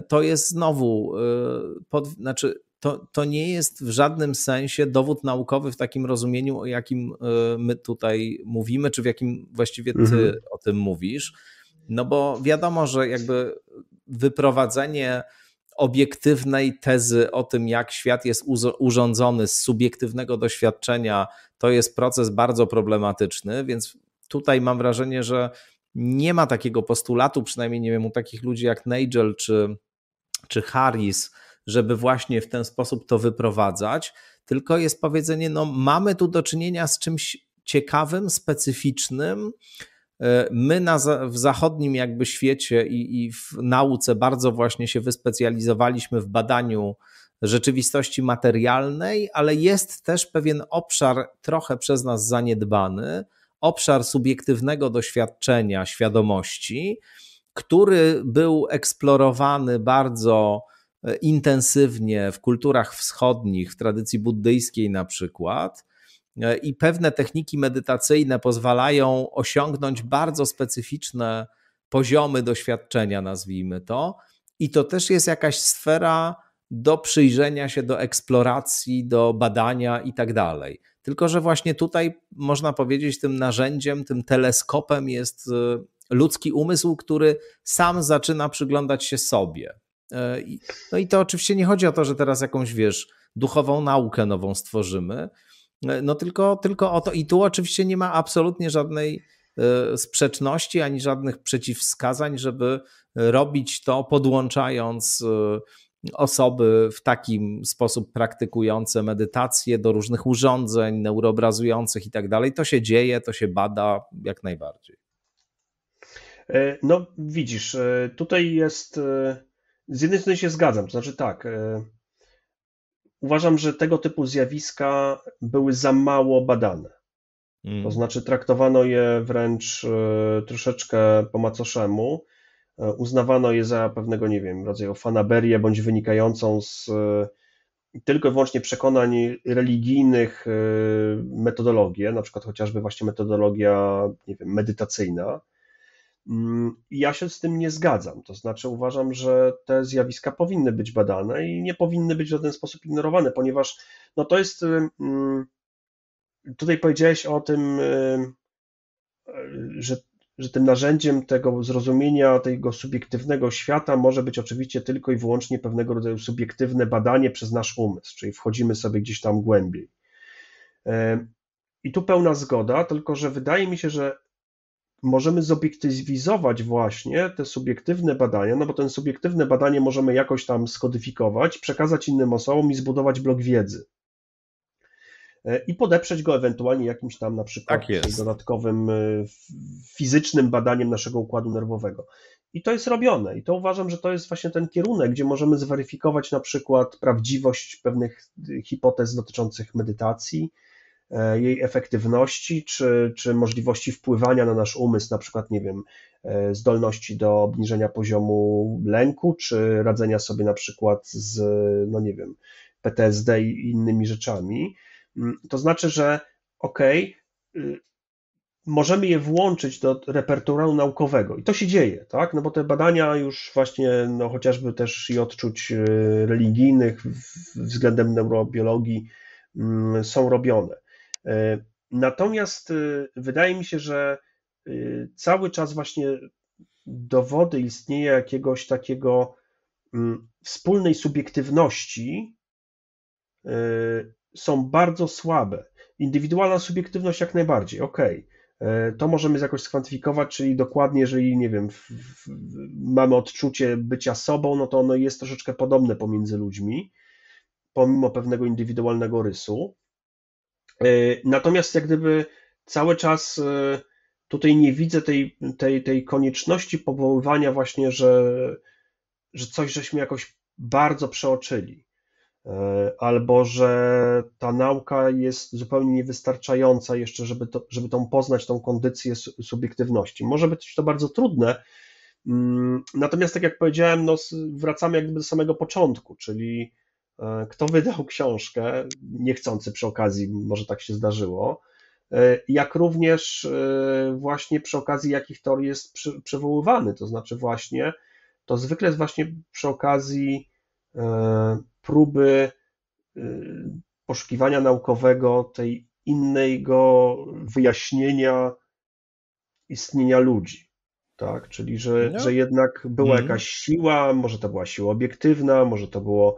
to jest znowu, e, pod, znaczy to, to nie jest w żadnym sensie dowód naukowy w takim rozumieniu, o jakim e, my tutaj mówimy, czy w jakim właściwie ty mhm. o tym mówisz. No bo wiadomo, że jakby wyprowadzenie obiektywnej tezy o tym, jak świat jest urządzony z subiektywnego doświadczenia, to jest proces bardzo problematyczny, więc tutaj mam wrażenie, że nie ma takiego postulatu, przynajmniej nie wiem, u takich ludzi jak Nigel czy, czy Harris, żeby właśnie w ten sposób to wyprowadzać, tylko jest powiedzenie, no mamy tu do czynienia z czymś ciekawym, specyficznym, e, My na, w zachodnim jakby świecie i, i, w nauce bardzo właśnie się wyspecjalizowaliśmy w badaniu rzeczywistości materialnej, ale jest też pewien obszar trochę przez nas zaniedbany, obszar subiektywnego doświadczenia, świadomości, który był eksplorowany bardzo E, intensywnie w kulturach wschodnich, w tradycji buddyjskiej na przykład. E, I pewne techniki medytacyjne pozwalają osiągnąć bardzo specyficzne poziomy doświadczenia, nazwijmy to. I to też jest jakaś sfera do przyjrzenia się, do eksploracji, do badania i tak dalej. Tylko, że właśnie tutaj można powiedzieć, tym narzędziem, tym teleskopem jest e, ludzki umysł, który sam zaczyna przyglądać się sobie. E, no i to oczywiście nie chodzi o to, że teraz jakąś, wiesz, duchową naukę nową stworzymy, e, no tylko, tylko o to. I tu oczywiście nie ma absolutnie żadnej e, sprzeczności ani żadnych przeciwwskazań, żeby robić to podłączając osoby w takim sposób praktykujące medytację do różnych urządzeń neuroobrazujących i tak dalej. To się dzieje, to się bada jak najbardziej. No, widzisz, tutaj jest z jednej strony się zgadzam, to znaczy tak, e, uważam, że tego typu zjawiska były za mało badane. Mm. To znaczy traktowano je wręcz e, troszeczkę po macoszemu, e, uznawano je za pewnego, nie wiem, rodzaju fanaberię bądź wynikającą z tylko i wyłącznie przekonań religijnych metodologię, na przykład chociażby właśnie metodologia, nie wiem, medytacyjna, Mm, ja się z tym nie zgadzam. To znaczy, uważam, że te zjawiska powinny być badane i nie powinny być w żaden sposób ignorowane, ponieważ no to jest. Tutaj powiedziałeś o tym, e, że, że tym narzędziem tego zrozumienia tego subiektywnego świata może być oczywiście tylko i wyłącznie pewnego rodzaju subiektywne badanie przez nasz umysł, czyli wchodzimy sobie gdzieś tam głębiej. E, I tu pełna zgoda, tylko że wydaje mi się, że możemy zobiektywizować właśnie te subiektywne badania, no bo ten subiektywne badanie możemy jakoś tam skodyfikować, przekazać innym osobom i zbudować blok wiedzy. E, I podeprzeć go ewentualnie jakimś tam na przykład tak dodatkowym e, fizycznym badaniem naszego układu nerwowego. I to jest robione. I to uważam, że to jest właśnie ten kierunek, gdzie możemy zweryfikować na przykład prawdziwość pewnych e, hipotez dotyczących medytacji, E, jej efektywności czy, czy możliwości wpływania na nasz umysł, na przykład, nie wiem, e, zdolności do obniżenia poziomu lęku, czy radzenia sobie na przykład z, no nie wiem, PTSD i innymi rzeczami. Mm, to znaczy, że okej, okay, możemy je włączyć do repertuaru naukowego. I to się dzieje, tak? No bo te badania już właśnie, no chociażby też i odczuć y, religijnych względem neurobiologii mm, są robione. E, natomiast e, wydaje mi się, że e, cały czas właśnie dowody istnienia jakiegoś takiego mm, wspólnej subiektywności są bardzo słabe. Indywidualna subiektywność jak najbardziej, ok. To możemy jakoś skwantyfikować, czyli dokładnie, jeżeli nie wiem, w, w, mamy odczucie bycia sobą, no to ono jest troszeczkę podobne pomiędzy ludźmi, pomimo pewnego indywidualnego rysu. E, natomiast jak gdyby cały czas e, tutaj nie widzę tej, tej, tej konieczności powoływania właśnie, że, że coś żeśmy jakoś bardzo przeoczyli, e, albo że ta nauka jest zupełnie niewystarczająca jeszcze, żeby, to, żeby tą poznać, tą kondycję subiektywności. Może być to bardzo trudne, mm, natomiast tak jak powiedziałem, no, wracamy jakby do samego początku, czyli E, kto wydał książkę, niechcący przy okazji, może tak się zdarzyło, e, jak również e, właśnie przy okazji jakich teorii jest przywoływany, to znaczy właśnie, to zwykle jest właśnie przy okazji próby poszukiwania naukowego tej innego wyjaśnienia istnienia ludzi. Tak, czyli że, no. że jednak była mm. jakaś siła, może to była siła obiektywna, może to było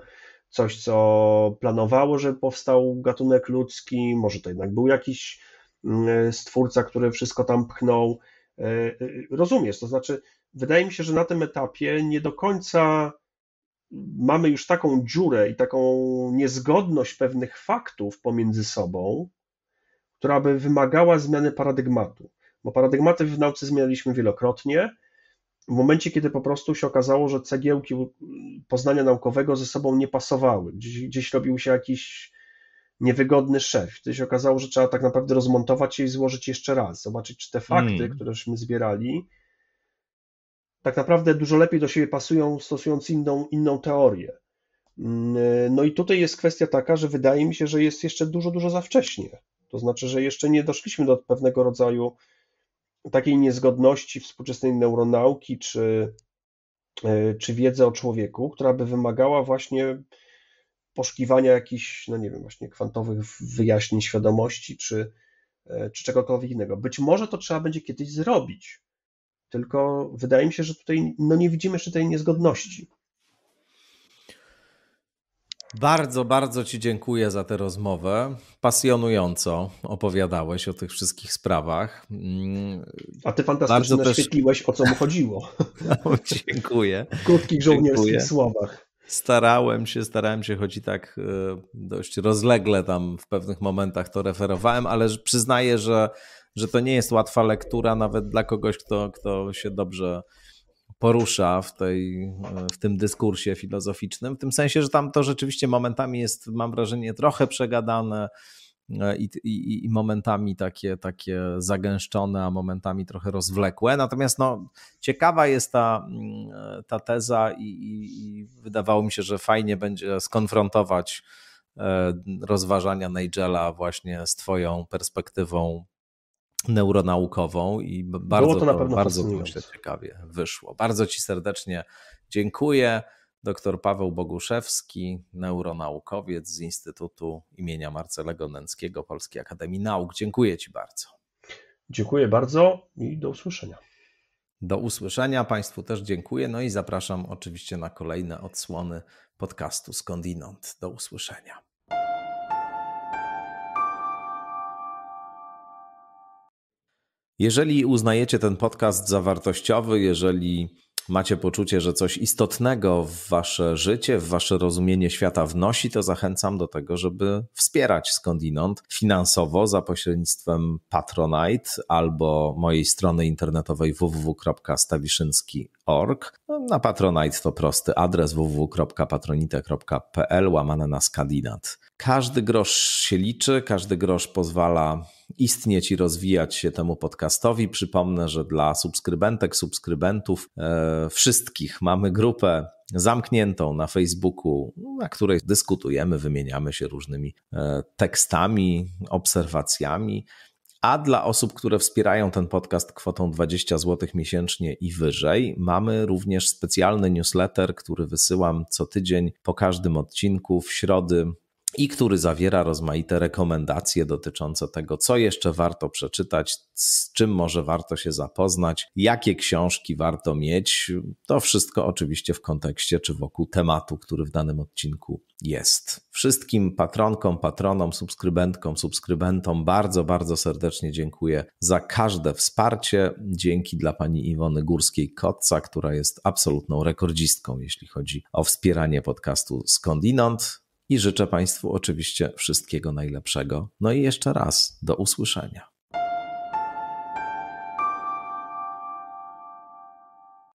coś, co planowało, że powstał gatunek ludzki, może to jednak był jakiś mm, stwórca, który wszystko tam pchnął. E, e, rozumiesz, to znaczy, wydaje mi się, że na tym etapie nie do końca mamy już taką dziurę i taką niezgodność pewnych faktów pomiędzy sobą, która by wymagała zmiany paradygmatu. Bo paradygmaty w nauce zmienialiśmy wielokrotnie, w momencie, kiedy po prostu się okazało, że cegiełki poznania naukowego ze sobą nie pasowały, gdzieś, gdzieś robił się jakiś niewygodny szef. gdzieś się okazało, że trzeba tak naprawdę rozmontować je i złożyć jeszcze raz, zobaczyć, czy te fakty, mm. któreśmy zbierali, tak naprawdę dużo lepiej do siebie pasują, stosując inną, inną teorię. Mm, e, no i tutaj jest kwestia taka, że wydaje mi się, że jest jeszcze dużo, dużo za wcześnie. To znaczy, że jeszcze nie doszliśmy do pewnego rodzaju takiej niezgodności współczesnej neuronauki czy, e, czy wiedzy o człowieku, która by wymagała właśnie poszukiwania jakichś, no nie wiem, właśnie kwantowych wyjaśnień świadomości czy, e, czy czegokolwiek innego. Być może to trzeba będzie kiedyś zrobić, tylko wydaje mi się, że tutaj no nie widzimy jeszcze tej niezgodności. Bardzo, bardzo Ci dziękuję za tę rozmowę. Pasjonująco opowiadałeś o tych wszystkich sprawach. A Ty fantastycznie bardzo naświetliłeś, o co mu chodziło. No, dziękuję. W krótkich żołnierskich dziękuję. słowach. Starałem się, starałem się, choć i tak e, dość rozlegle tam w pewnych momentach to referowałem, ale przyznaję, że, że to nie jest łatwa lektura nawet dla kogoś, kto, kto się dobrze porusza w, tej, w tym dyskursie filozoficznym, w tym sensie, że tam to rzeczywiście momentami jest, mam wrażenie, trochę przegadane e, i, i, i momentami takie, takie zagęszczone, a momentami trochę rozwlekłe. Natomiast no, ciekawa jest ta, mm, ta teza i, i wydawało mi się, że fajnie będzie skonfrontować e, rozważania Nigela właśnie z twoją perspektywą neuronaukową i bardzo Było to, na pewno bardzo myślę, ciekawie wyszło. Bardzo Ci serdecznie dziękuję. Doktor Paweł Boguszewski, neuronaukowiec z Instytutu imienia Marcelego Nęckiego Polskiej Akademii Nauk. Dziękuję Ci bardzo. Dziękuję bardzo i do usłyszenia. Do usłyszenia. Państwu też dziękuję. No i zapraszam oczywiście na kolejne odsłony podcastu Skądinąd. Do usłyszenia. Jeżeli uznajecie ten podcast za wartościowy, jeżeli macie poczucie, że coś istotnego w wasze życie, w wasze rozumienie świata wnosi, to zachęcam do tego, żeby wspierać skądinąd finansowo za pośrednictwem Patronite albo mojej strony internetowej www.stawiszynski.org. No, na Patronite to prosty adres www.patronite.pl łamane na skandinat. Każdy grosz się liczy, każdy grosz pozwala istnieć i rozwijać się temu podcastowi. Przypomnę, że dla subskrybentek, subskrybentów e, wszystkich mamy grupę zamkniętą na Facebooku, na której dyskutujemy, wymieniamy się różnymi e, tekstami, obserwacjami. A dla osób, które wspierają ten podcast kwotą 20 zł miesięcznie i wyżej, mamy również specjalny newsletter, który wysyłam co tydzień po każdym odcinku w środy i który zawiera rozmaite rekomendacje dotyczące tego, co jeszcze warto przeczytać, z czym może warto się zapoznać, jakie książki warto mieć. To wszystko oczywiście w kontekście czy wokół tematu, który w danym odcinku jest. Wszystkim patronkom, patronom, subskrybentkom, subskrybentom bardzo, bardzo serdecznie dziękuję za każde wsparcie. Dzięki dla pani Iwony Górskiej-Kotca, która jest absolutną rekordzistką, jeśli chodzi o wspieranie podcastu Skądinąd i życzę Państwu oczywiście wszystkiego najlepszego. No i jeszcze raz do usłyszenia.